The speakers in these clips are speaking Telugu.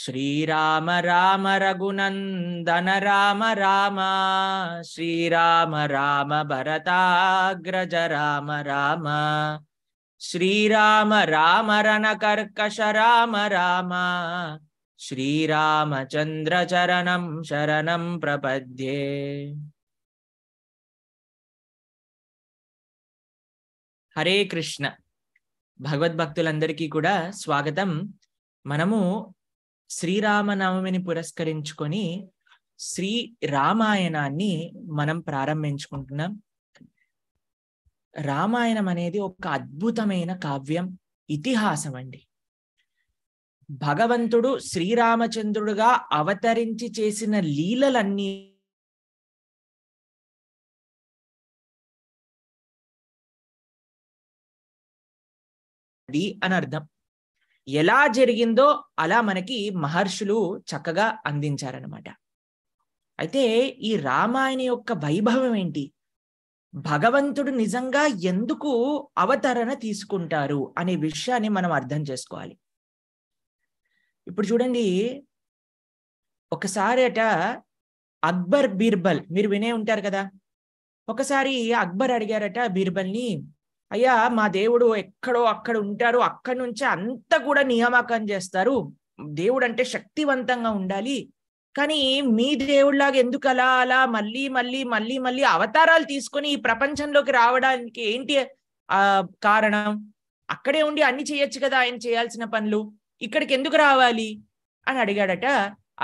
శ్రీరామ రామ రఘునందన రామ రామ శ్రీరామ రామ భరతాగ్రజ రామ రామ శ్రీరామ రామ కర్కశ రామ రామ శ్రీరామచంద్ర చరణం శరణం ప్రపద్యే హరే కృష్ణ భగవద్భక్తులందరికీ కూడా స్వాగతం మనము శ్రీరామనవమిని పురస్కరించుకొని శ్రీ రామాయణాన్ని మనం ప్రారంభించుకుంటున్నాం రామాయణం అనేది ఒక అద్భుతమైన కావ్యం ఇతిహాసం అండి భగవంతుడు శ్రీరామచంద్రుడుగా అవతరించి చేసిన లీలలన్నీ అని అర్థం ఎలా జరిగిందో అలా మనకి మహర్షులు చక్కగా అందించారనమాట అయితే ఈ రామాయణ యొక్క వైభవం ఏంటి భగవంతుడు నిజంగా ఎందుకు అవతరణ తీసుకుంటారు అనే విషయాన్ని మనం అర్థం చేసుకోవాలి ఇప్పుడు చూడండి ఒకసారి అట అక్బర్ బీర్బల్ మీరు వినే ఉంటారు కదా ఒకసారి అక్బర్ అడిగారట బీర్బల్ని అయ్యా మా దేవుడు ఎక్కడో అక్కడ ఉంటారు అక్కడి నుంచి అంత కూడా నియామకం చేస్తారు దేవుడు అంటే శక్తివంతంగా ఉండాలి కానీ మీ దేవుడిలాగా ఎందుకు అలా అలా మళ్ళీ మళ్ళీ మళ్ళీ మళ్ళీ అవతారాలు తీసుకొని ఈ ప్రపంచంలోకి రావడానికి ఏంటి ఆ కారణం అక్కడే ఉండి అన్ని చేయొచ్చు కదా ఆయన చేయాల్సిన పనులు ఇక్కడికి ఎందుకు రావాలి అని అడిగాడట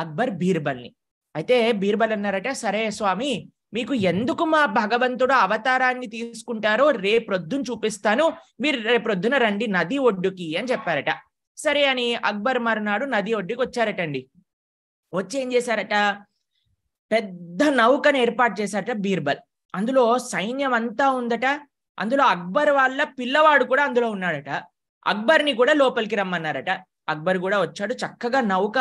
అక్బర్ బీర్బల్ని అయితే బీర్బల్ అన్నారట సరే స్వామి మీకు ఎందుకు మా భగవంతుడు అవతారాన్ని తీసుకుంటారో రేపొద్దున చూపిస్తాను మీరు రేపొద్దున రండి నది ఒడ్డుకి అని చెప్పారట సరే అని అక్బర్ మర్నాడు నది ఒడ్డుకి వచ్చారటండి వచ్చి ఏం చేశారట పెద్ద నౌకను ఏర్పాటు చేశారట బీర్బల్ అందులో సైన్యం అంతా ఉందట అందులో అక్బర్ వాళ్ళ పిల్లవాడు కూడా అందులో ఉన్నాడట అక్బర్ని కూడా లోపలికి రమ్మన్నారట అక్బర్ కూడా వచ్చాడు చక్కగా నౌక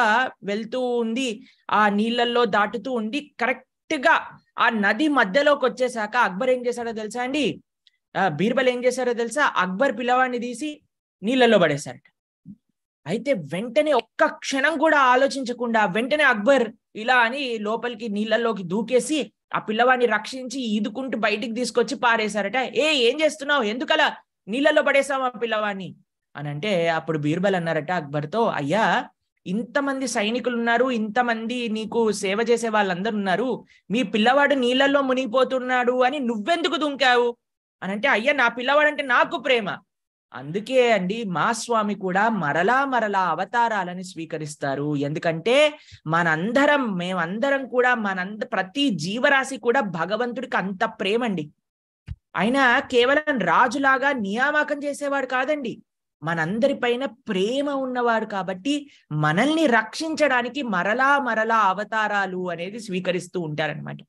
వెళ్తూ ఉంది ఆ నీళ్ళల్లో దాటుతూ ఉండి కరెక్ట్గా ఆ నది మధ్యలోకి వచ్చేసాక అక్బర్ ఏం చేశాడో తెలుసా అండి బీర్బల్ ఏం చేశారో తెలుసా అక్బర్ పిల్లవాడిని తీసి నీళ్ళల్లో పడేశారట అయితే వెంటనే ఒక్క క్షణం కూడా ఆలోచించకుండా వెంటనే అక్బర్ ఇలా అని లోపలికి నీళ్ళల్లోకి దూకేసి ఆ పిల్లవాడిని రక్షించి ఈదుకుంటూ బయటికి తీసుకొచ్చి పారేశారట ఏ ఏం చేస్తున్నావు ఎందుకలా నీళ్ళల్లో పడేసావు ఆ పిల్లవాడిని అని అంటే అప్పుడు బీర్బల్ అన్నారట అక్బర్తో అయ్యా ఇంతమంది సైనికులు ఉన్నారు ఇంతమంది నీకు సేవ చేసే వాళ్ళందరూ ఉన్నారు మీ పిల్లవాడు నీళ్ళల్లో మునిగిపోతున్నాడు అని నువ్వెందుకు దుంకావు అని అంటే అయ్యా నా పిల్లవాడంటే నాకు ప్రేమ అందుకే అండి మా స్వామి కూడా మరలా మరలా అవతారాలని స్వీకరిస్తారు ఎందుకంటే మనందరం మేమందరం కూడా మనంద ప్రతి జీవరాశి కూడా భగవంతుడికి అంత ప్రేమండి ఆయన కేవలం రాజులాగా నియామకం చేసేవాడు కాదండి మనందరిపైన ప్రేమ ఉన్నవాడు కాబట్టి మనల్ని రక్షించడానికి మరలా మరలా అవతారాలు అనేది స్వీకరిస్తూ ఉంటారనమాట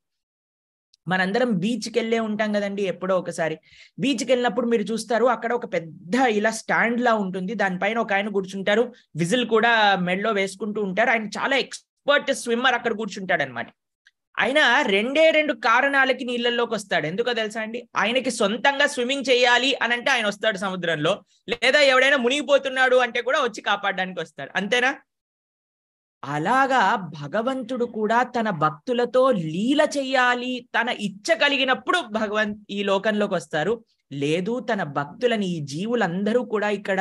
మనందరం బీచ్కి వెళ్ళే ఉంటాం కదండి ఎప్పుడో ఒకసారి బీచ్కి వెళ్ళినప్పుడు మీరు చూస్తారు అక్కడ ఒక పెద్ద ఇలా స్టాండ్ లా ఉంటుంది దానిపైన ఒక ఆయన కూర్చుంటారు విజిల్ కూడా మెడలో వేసుకుంటూ ఉంటారు ఆయన చాలా ఎక్స్పర్ట్ స్విమ్మర్ అక్కడ కూర్చుంటాడు అనమాట ఆయన రెండే రెండు కారణాలకి నీళ్ళల్లోకి వస్తాడు ఎందుకో తెలుసా అండి ఆయనకి సొంతంగా స్విమ్మింగ్ చేయాలి అని అంటే ఆయన వస్తాడు సముద్రంలో లేదా ఎవడైనా మునిగిపోతున్నాడు అంటే కూడా వచ్చి కాపాడడానికి వస్తాడు అంతేనా అలాగా భగవంతుడు కూడా తన భక్తులతో లీల చెయ్యాలి తన ఇచ్చ కలిగినప్పుడు భగవంత్ ఈ లోకంలోకి వస్తారు లేదు తన భక్తులని ఈ జీవులందరూ కూడా ఇక్కడ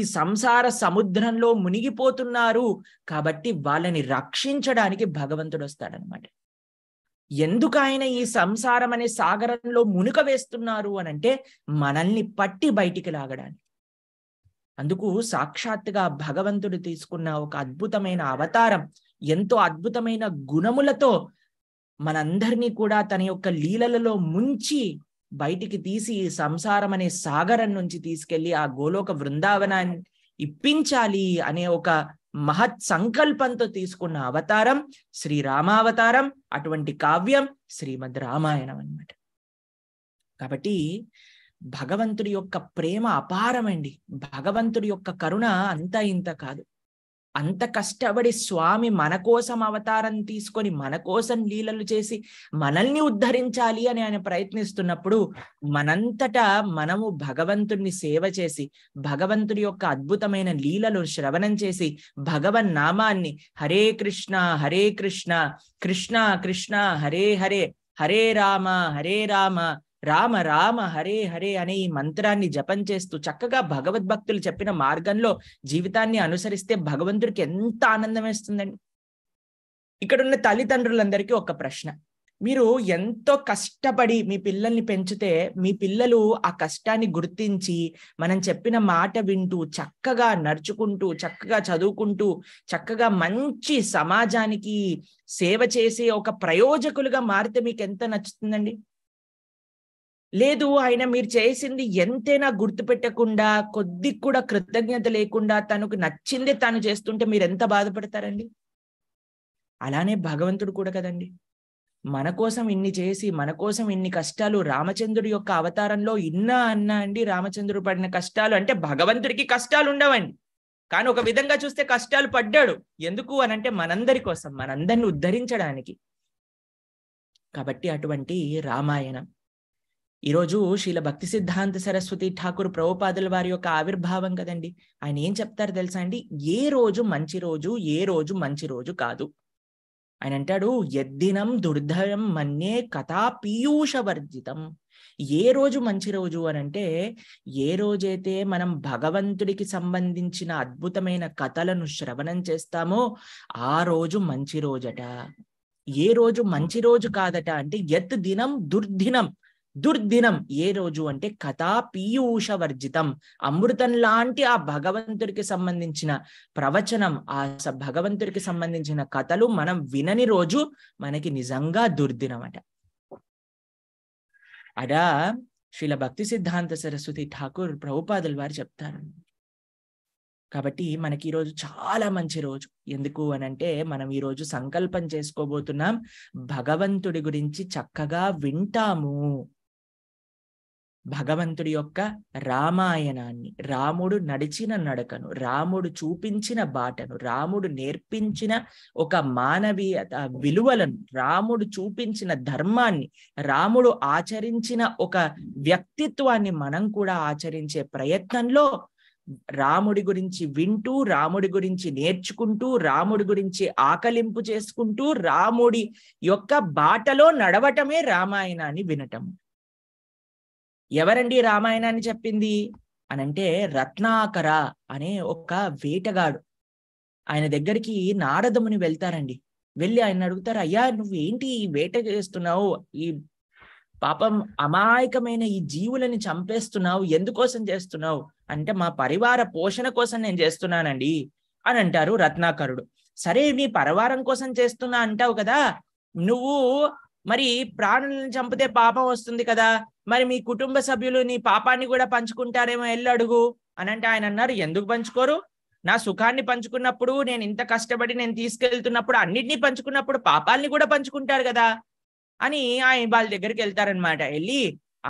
ఈ సంసార సముద్రంలో మునిగిపోతున్నారు కాబట్టి వాళ్ళని రక్షించడానికి భగవంతుడు వస్తాడనమాట ఎందుకు ఆయన ఈ సంసారం అనే సాగరంలో మునుక వేస్తున్నారు అని అంటే మనల్ని పట్టి బయటికి లాగడానికి అందుకు సాక్షాత్తుగా భగవంతుడు తీసుకున్న ఒక అద్భుతమైన అవతారం ఎంతో అద్భుతమైన గుణములతో మనందరినీ కూడా తన యొక్క లీలలలో ముంచి బయటికి తీసి సంసారం అనే సాగరం నుంచి తీసుకెళ్లి ఆ గోలోక బృందావనాన్ని ఇప్పించాలి అనే ఒక మహత్ సంకల్పంతో తీసుకున్న అవతారం శ్రీరామావతారం అటువంటి కావ్యం శ్రీమద్ రామాయణం అనమాట కాబట్టి భగవంతుడి యొక్క ప్రేమ అపారమండి భగవంతుడి యొక్క కరుణ అంత ఇంత కాదు అంత కష్టపడి స్వామి మన కోసం అవతారం తీసుకొని మన కోసం లీలలు చేసి మనల్ని ఉద్ధరించాలి అని ఆయన ప్రయత్నిస్తున్నప్పుడు మనంతటా మనము భగవంతుణ్ణి సేవ చేసి భగవంతుడి యొక్క అద్భుతమైన లీలలు శ్రవణం చేసి భగవన్ నామాన్ని హరే కృష్ణ హరే కృష్ణ కృష్ణ కృష్ణ హరే హరే హరే రామ హరే రామ రామ రామ హరే హరే అనే ఈ మంత్రాన్ని జపం చేస్తూ చక్కగా భగవద్భక్తులు చెప్పిన మార్గంలో జీవితాన్ని అనుసరిస్తే భగవంతుడికి ఎంత ఆనందం వేస్తుందండి ఇక్కడున్న తల్లిదండ్రులందరికీ ఒక ప్రశ్న మీరు ఎంతో కష్టపడి మీ పిల్లల్ని పెంచితే మీ పిల్లలు ఆ కష్టాన్ని గుర్తించి మనం చెప్పిన మాట వింటూ చక్కగా నడుచుకుంటూ చక్కగా చదువుకుంటూ చక్కగా మంచి సమాజానికి సేవ చేసే ఒక ప్రయోజకులుగా మారితే మీకు ఎంత నచ్చుతుందండి లేదు ఆయన మీరు చేసింది ఎంతైనా గుర్తుపెట్టకుండా కొద్ది కూడా కృతజ్ఞత లేకుండా తనకు నచ్చింది తాను చేస్తుంటే మీరు ఎంత బాధపడతారండి అలానే భగవంతుడు కూడా కదండి మన కోసం ఇన్ని చేసి మన కోసం ఇన్ని కష్టాలు రామచంద్రుడి యొక్క అవతారంలో ఇన్నా అన్నా అండి రామచంద్రుడు పడిన కష్టాలు అంటే భగవంతుడికి కష్టాలు ఉండవండి కానీ ఒక విధంగా చూస్తే కష్టాలు పడ్డాడు ఎందుకు అని అంటే మనందరి కోసం మనందరిని ఉద్ధరించడానికి కాబట్టి అటువంటి రామాయణం ఈరోజు శీల భక్తి సిద్ధాంత సరస్వతి ఠాకూర్ ప్రభుపాదుల వారి యొక్క ఆవిర్భావం కదండి ఆయన ఏం చెప్తారు తెలుసా అండి ఏ రోజు మంచి రోజు ఏ రోజు మంచి రోజు కాదు ఆయన అంటాడు ఎద్దినం దుర్ధయం మన్నే కథా వర్జితం ఏ రోజు మంచి రోజు అని అంటే ఏ రోజైతే మనం భగవంతుడికి సంబంధించిన అద్భుతమైన కథలను శ్రవణం చేస్తామో ఆ రోజు మంచి రోజట ఏ రోజు మంచి రోజు కాదట అంటే ఎత్ దినం దుర్దినం దుర్దినం ఏ రోజు అంటే కథా పీయూష వర్జితం అమృతం లాంటి ఆ భగవంతుడికి సంబంధించిన ప్రవచనం ఆ భగవంతుడికి సంబంధించిన కథలు మనం వినని రోజు మనకి నిజంగా దుర్దినం అట అడా శ్రీల భక్తి సిద్ధాంత సరస్వతి ఠాకూర్ ప్రభుపాదుల వారు చెప్తారు కాబట్టి మనకి ఈరోజు చాలా మంచి రోజు ఎందుకు అని అంటే మనం ఈరోజు సంకల్పం చేసుకోబోతున్నాం భగవంతుడి గురించి చక్కగా వింటాము భగవంతుడి యొక్క రామాయణాన్ని రాముడు నడిచిన నడకను రాముడు చూపించిన బాటను రాముడు నేర్పించిన ఒక మానవీయత విలువలను రాముడు చూపించిన ధర్మాన్ని రాముడు ఆచరించిన ఒక వ్యక్తిత్వాన్ని మనం కూడా ఆచరించే ప్రయత్నంలో రాముడి గురించి వింటూ రాముడి గురించి నేర్చుకుంటూ రాముడి గురించి ఆకలింపు చేసుకుంటూ రాముడి యొక్క బాటలో నడవటమే రామాయణాన్ని వినటం ఎవరండి రామాయణాన్ని చెప్పింది అనంటే రత్నాకర అనే ఒక వేటగాడు ఆయన దగ్గరికి నారదముని వెళ్తారండి వెళ్ళి ఆయన అడుగుతారు అయ్యా నువ్వేంటి వేట చేస్తున్నావు ఈ పాపం అమాయకమైన ఈ జీవులని చంపేస్తున్నావు ఎందుకోసం చేస్తున్నావు అంటే మా పరివార పోషణ కోసం నేను చేస్తున్నానండి అని అంటారు రత్నాకరుడు సరే నీ పరివారం కోసం చేస్తున్నా అంటావు కదా నువ్వు మరి ప్రాణులను చంపితే పాపం వస్తుంది కదా మరి మీ కుటుంబ సభ్యులు నీ పాపాన్ని కూడా పంచుకుంటారేమో వెళ్ళి అడుగు అని అంటే ఆయన అన్నారు ఎందుకు పంచుకోరు నా సుఖాన్ని పంచుకున్నప్పుడు నేను ఇంత కష్టపడి నేను తీసుకెళ్తున్నప్పుడు అన్నిటినీ పంచుకున్నప్పుడు పాపాలని కూడా పంచుకుంటారు కదా అని ఆయన వాళ్ళ దగ్గరికి వెళ్తారనమాట వెళ్ళి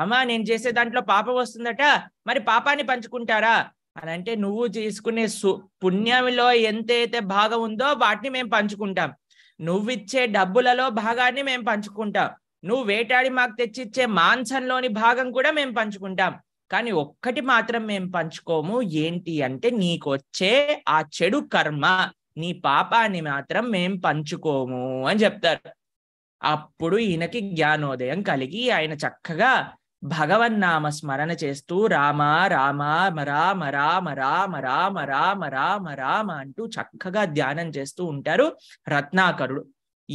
అమ్మా నేను చేసే దాంట్లో పాపం వస్తుందట మరి పాపాన్ని పంచుకుంటారా అని అంటే నువ్వు చేసుకునే సు పుణ్యంలో ఎంతైతే భాగం ఉందో వాటిని మేము పంచుకుంటాం నువ్విచ్చే డబ్బులలో భాగాన్ని మేము పంచుకుంటాం నువ్వు వేటాడి మాకు తెచ్చిచ్చే మాంసంలోని భాగం కూడా మేము పంచుకుంటాం కానీ ఒక్కటి మాత్రం మేము పంచుకోము ఏంటి అంటే నీకు వచ్చే ఆ చెడు కర్మ నీ పాపాన్ని మాత్రం మేము పంచుకోము అని చెప్తారు అప్పుడు ఈయనకి జ్ఞానోదయం కలిగి ఆయన చక్కగా భగవన్నామ స్మరణ చేస్తూ రామ రామ రామ రామ రామ రామ రామ రామ రామ అంటూ చక్కగా ధ్యానం చేస్తూ ఉంటారు రత్నాకరుడు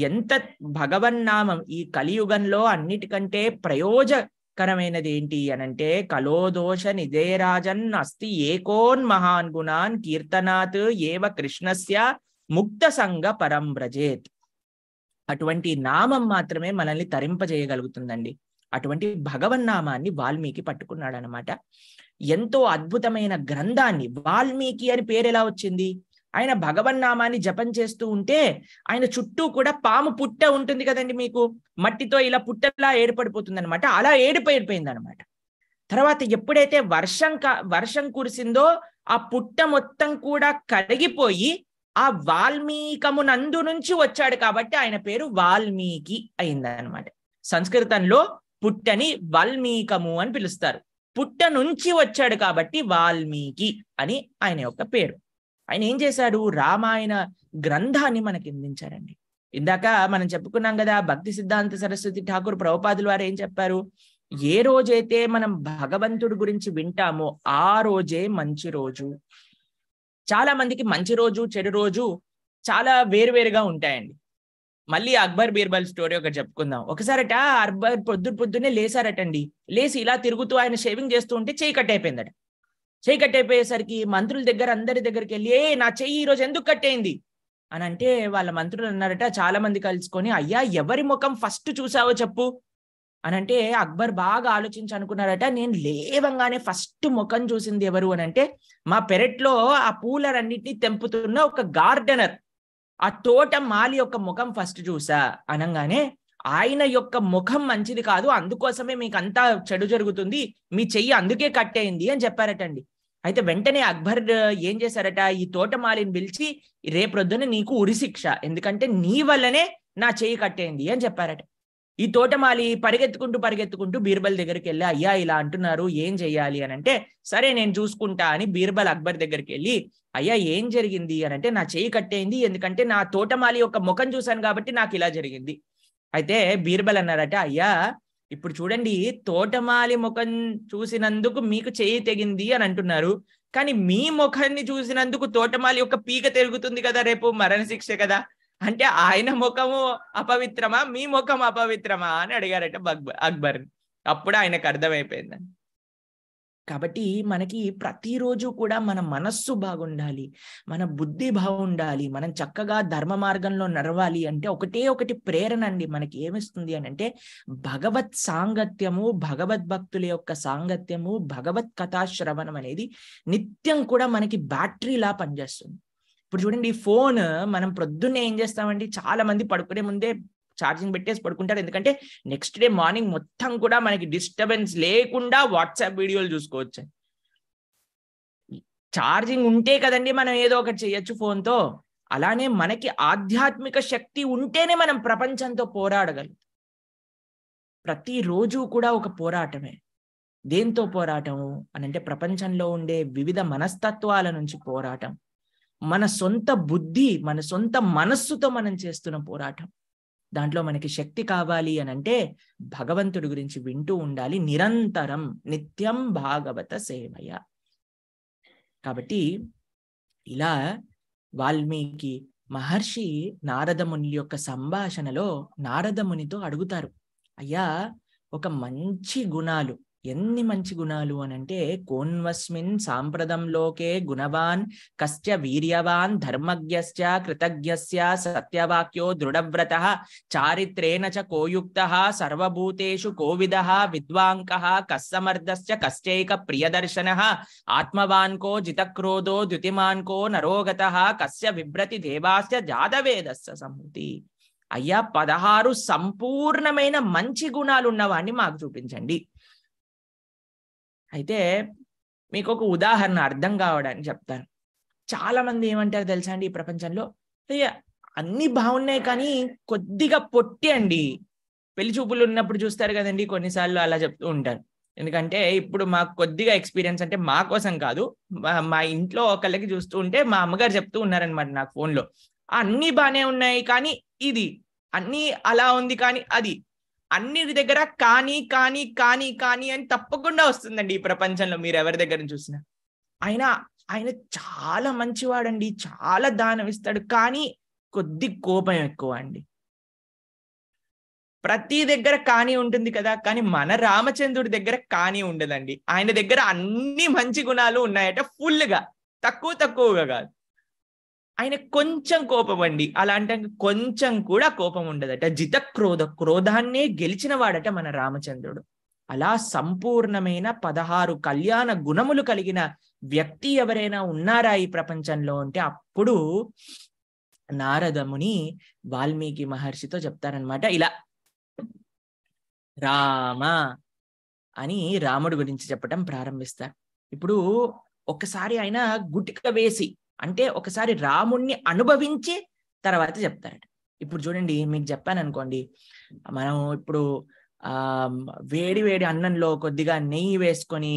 ఎంత భగవన్నామం ఈ కలియుగంలో అన్నిటికంటే ప్రయోజకరమైనది ఏంటి అనంటే కలోదోష నిదేరాజన్ అస్తి ఏకోన్ మహాన్ గుణాన్ కీర్తనాత్ ఏవ కృష్ణస్య ముక్త సంగ పరం బ్రజేత్ అటువంటి నామం మాత్రమే మనల్ని తరింపజేయగలుగుతుందండి అటువంటి భగవన్నామాన్ని వాల్మీకి పట్టుకున్నాడు అనమాట ఎంతో అద్భుతమైన గ్రంథాన్ని వాల్మీకి అని పేరు ఎలా వచ్చింది ఆయన భగవన్నామాన్ని జపం చేస్తూ ఉంటే ఆయన చుట్టూ కూడా పాము పుట్ట ఉంటుంది కదండి మీకు మట్టితో ఇలా పుట్టలా ఏర్పడిపోతుంది అనమాట అలా ఏడిపోయిపోయింది అనమాట తర్వాత ఎప్పుడైతే వర్షం వర్షం కురిసిందో ఆ పుట్ట మొత్తం కూడా కరిగిపోయి ఆ వాల్మీకమునందు నుంచి వచ్చాడు కాబట్టి ఆయన పేరు వాల్మీకి అయిందనమాట సంస్కృతంలో పుట్టని వాల్మీకము అని పిలుస్తారు పుట్ట నుంచి వచ్చాడు కాబట్టి వాల్మీకి అని ఆయన యొక్క పేరు ఆయన ఏం చేశాడు రామాయణ గ్రంథాన్ని మనకి అందించారండి ఇందాక మనం చెప్పుకున్నాం కదా భక్తి సిద్ధాంత సరస్వతి ఠాకూర్ ప్రభుపాదులు వారు ఏం చెప్పారు ఏ రోజైతే మనం భగవంతుడి గురించి వింటామో ఆ రోజే మంచి రోజు చాలా మందికి మంచి రోజు చెడు రోజు చాలా వేరువేరుగా ఉంటాయండి మళ్ళీ అక్బర్ బీర్బల్ స్టోరీ ఒకటి చెప్పుకుందాం ఒకసారట అక్బర్ పొద్దు పొద్దునే లేసారటండి లేసి ఇలా తిరుగుతూ ఆయన షేవింగ్ చేస్తూ ఉంటే చేయి కట్ అయిపోయిందట చేయి కట్ అయిపోయేసరికి మంత్రుల దగ్గర అందరి దగ్గరికి వెళ్ళి ఏ నా చెయ్యి ఈరోజు ఎందుకు కట్ అయింది అని అంటే వాళ్ళ మంత్రులు అన్నారట చాలా మంది కలుసుకొని అయ్యా ఎవరి ముఖం ఫస్ట్ చూసావో చెప్పు అని అంటే అక్బర్ బాగా ఆలోచించి అనుకున్నారట నేను లేవంగానే ఫస్ట్ ముఖం చూసింది ఎవరు అని అంటే మా పెరట్లో ఆ అన్నిటినీ తెంపుతున్న ఒక గార్డెనర్ ఆ తోట మాలి యొక్క ముఖం ఫస్ట్ చూసా అనగానే ఆయన యొక్క ముఖం మంచిది కాదు అందుకోసమే మీకు అంతా చెడు జరుగుతుంది మీ చెయ్యి అందుకే కట్టేయింది అని చెప్పారటండి అయితే వెంటనే అక్బర్ ఏం చేశారట ఈ తోటమాలిని పిలిచి రేపొద్దున నీకు ఉరిశిక్ష ఎందుకంటే నీ వల్లనే నా చెయ్యి కట్టేయింది అని చెప్పారట ఈ తోటమాలి పరిగెత్తుకుంటూ పరిగెత్తుకుంటూ బీర్బల్ దగ్గరికి వెళ్ళి అయ్యా ఇలా అంటున్నారు ఏం చెయ్యాలి అని అంటే సరే నేను చూసుకుంటా అని బీర్బల్ అక్బర్ దగ్గరికి వెళ్ళి అయ్యా ఏం జరిగింది అని అంటే నా చేయి కట్టేయింది ఎందుకంటే నా తోటమాలి యొక్క ముఖం చూశాను కాబట్టి నాకు ఇలా జరిగింది అయితే బీర్బల్ అన్నారట అయ్యా ఇప్పుడు చూడండి తోటమాలి ముఖం చూసినందుకు మీకు చేయి తెగింది అని అంటున్నారు కానీ మీ ముఖాన్ని చూసినందుకు తోటమాలి యొక్క పీక తిరుగుతుంది కదా రేపు మరణశిక్ష కదా అంటే ఆయన ముఖము అపవిత్రమా మీ ముఖం అపవిత్రమా అని అడిగారట అక్బర్ అప్పుడు ఆయనకు అర్థమైపోయిందని కాబట్టి మనకి ప్రతిరోజు కూడా మన మనస్సు బాగుండాలి మన బుద్ధి బాగుండాలి మనం చక్కగా ధర్మ మార్గంలో నడవాలి అంటే ఒకటే ఒకటి ప్రేరణ అండి మనకి ఏమిస్తుంది అని అంటే భగవత్ సాంగత్యము భగవద్భక్తుల యొక్క సాంగత్యము భగవత్ కథాశ్రవణం అనేది నిత్యం కూడా మనకి బ్యాటరీలా పనిచేస్తుంది ఇప్పుడు చూడండి ఫోన్ మనం ప్రొద్దున్నే ఏం చేస్తామండి చాలా మంది పడుకునే ముందే ఛార్జింగ్ పెట్టేసి పడుకుంటారు ఎందుకంటే నెక్స్ట్ డే మార్నింగ్ మొత్తం కూడా మనకి డిస్టర్బెన్స్ లేకుండా వాట్సాప్ వీడియోలు చూసుకోవచ్చు ఛార్జింగ్ ఉంటే కదండి మనం ఏదో ఒకటి చేయొచ్చు ఫోన్తో అలానే మనకి ఆధ్యాత్మిక శక్తి ఉంటేనే మనం ప్రపంచంతో ప్రతి ప్రతిరోజు కూడా ఒక పోరాటమే దేంతో పోరాటం అనంటే ప్రపంచంలో ఉండే వివిధ మనస్తత్వాల నుంచి పోరాటం మన సొంత బుద్ధి మన సొంత మనస్సుతో మనం చేస్తున్న పోరాటం దాంట్లో మనకి శక్తి కావాలి అని అంటే భగవంతుడి గురించి వింటూ ఉండాలి నిరంతరం నిత్యం భాగవత సేవయ కాబట్టి ఇలా వాల్మీకి మహర్షి నారదముని యొక్క సంభాషణలో నారదమునితో అడుగుతారు అయ్యా ఒక మంచి గుణాలు ఎన్ని మంచి గుణాలు అని అంటే కోన్వస్మిన్ సాంప్రదంలోకే గుణవాన్ కశ్చ వీర్యవాన్ ధర్మజ్ఞస్య కృతజ్ఞస్య సత్యవాక్యో దృఢవ్రత చారిత్రేణ చ కోయుక్త సర్వభూతేషు కోవిద విద్వాంక కస్సమర్దస్య కశ్చైక ప్రియదర్శన ఆత్మవాన్ కో జితక్రోధో ద్యుతిమాన్ కో నరోగత కస్య విభ్రతి దేవాస్య జాతవేదస్య సముతి అయ్యా పదహారు సంపూర్ణమైన మంచి గుణాలు ఉన్నవాడిని మాకు చూపించండి అయితే మీకు ఒక ఉదాహరణ అర్థం కావడానికి చెప్తాను చాలా మంది ఏమంటారు తెలుసా అండి ఈ ప్రపంచంలో అన్ని బాగున్నాయి కానీ కొద్దిగా పొట్టి అండి పెళ్లి చూపులు ఉన్నప్పుడు చూస్తారు కదండి కొన్నిసార్లు అలా చెప్తూ ఉంటారు ఎందుకంటే ఇప్పుడు మాకు కొద్దిగా ఎక్స్పీరియన్స్ అంటే మా కోసం కాదు మా ఇంట్లో ఒకళ్ళకి చూస్తూ ఉంటే మా అమ్మగారు చెప్తూ ఉన్నారనమాట నాకు ఫోన్లో అన్నీ బాగానే ఉన్నాయి కానీ ఇది అన్నీ అలా ఉంది కానీ అది అన్ని దగ్గర కానీ కానీ కానీ కానీ అని తప్పకుండా వస్తుందండి ఈ ప్రపంచంలో మీరు ఎవరి దగ్గర చూసినా ఆయన ఆయన చాలా మంచివాడండి చాలా దానం ఇస్తాడు కానీ కొద్ది కోపం ఎక్కువ అండి ప్రతి దగ్గర కానీ ఉంటుంది కదా కానీ మన రామచంద్రుడి దగ్గర కానీ ఉండదండి ఆయన దగ్గర అన్ని మంచి గుణాలు ఉన్నాయట ఫుల్గా తక్కువ తక్కువగా కాదు ఆయన కొంచెం కోపం అలా అంటే కొంచెం కూడా కోపం ఉండదట జిత క్రోధ క్రోధాన్నే గెలిచిన వాడట మన రామచంద్రుడు అలా సంపూర్ణమైన పదహారు కళ్యాణ గుణములు కలిగిన వ్యక్తి ఎవరైనా ఉన్నారా ఈ ప్రపంచంలో అంటే అప్పుడు నారదముని వాల్మీకి మహర్షితో చెప్తారనమాట ఇలా రామ అని రాముడు గురించి చెప్పటం ప్రారంభిస్తారు ఇప్పుడు ఒకసారి ఆయన గుటిక వేసి అంటే ఒకసారి రాముణ్ణి అనుభవించి తర్వాత చెప్తారట ఇప్పుడు చూడండి మీకు చెప్పాను అనుకోండి మనం ఇప్పుడు ఆ వేడి వేడి అన్నంలో కొద్దిగా నెయ్యి వేసుకొని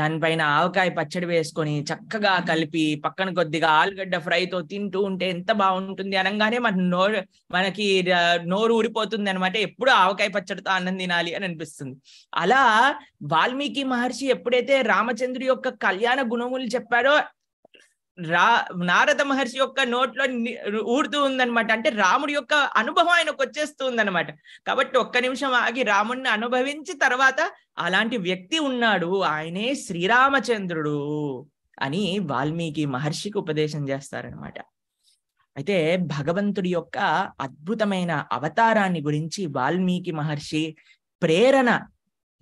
దానిపైన ఆవకాయ పచ్చడి వేసుకొని చక్కగా కలిపి పక్కన కొద్దిగా ఆలుగడ్డ ఫ్రైతో తింటూ ఉంటే ఎంత బాగుంటుంది అనగానే మన నోరు మనకి నోరు ఊరిపోతుంది అనమాట ఎప్పుడు ఆవకాయ పచ్చడితో అన్నం తినాలి అని అనిపిస్తుంది అలా వాల్మీకి మహర్షి ఎప్పుడైతే రామచంద్రుడి యొక్క కళ్యాణ గుణములు చెప్పాడో రా నారద మహర్షి యొక్క నోట్లో ఊడుతూ ఉందనమాట అంటే రాముడి యొక్క అనుభవం ఆయనకు వచ్చేస్తూ ఉందనమాట కాబట్టి ఒక్క నిమిషం ఆగి రాముడిని అనుభవించి తర్వాత అలాంటి వ్యక్తి ఉన్నాడు ఆయనే శ్రీరామచంద్రుడు అని వాల్మీకి మహర్షికి ఉపదేశం చేస్తారనమాట అయితే భగవంతుడి యొక్క అద్భుతమైన అవతారాన్ని గురించి వాల్మీకి మహర్షి ప్రేరణ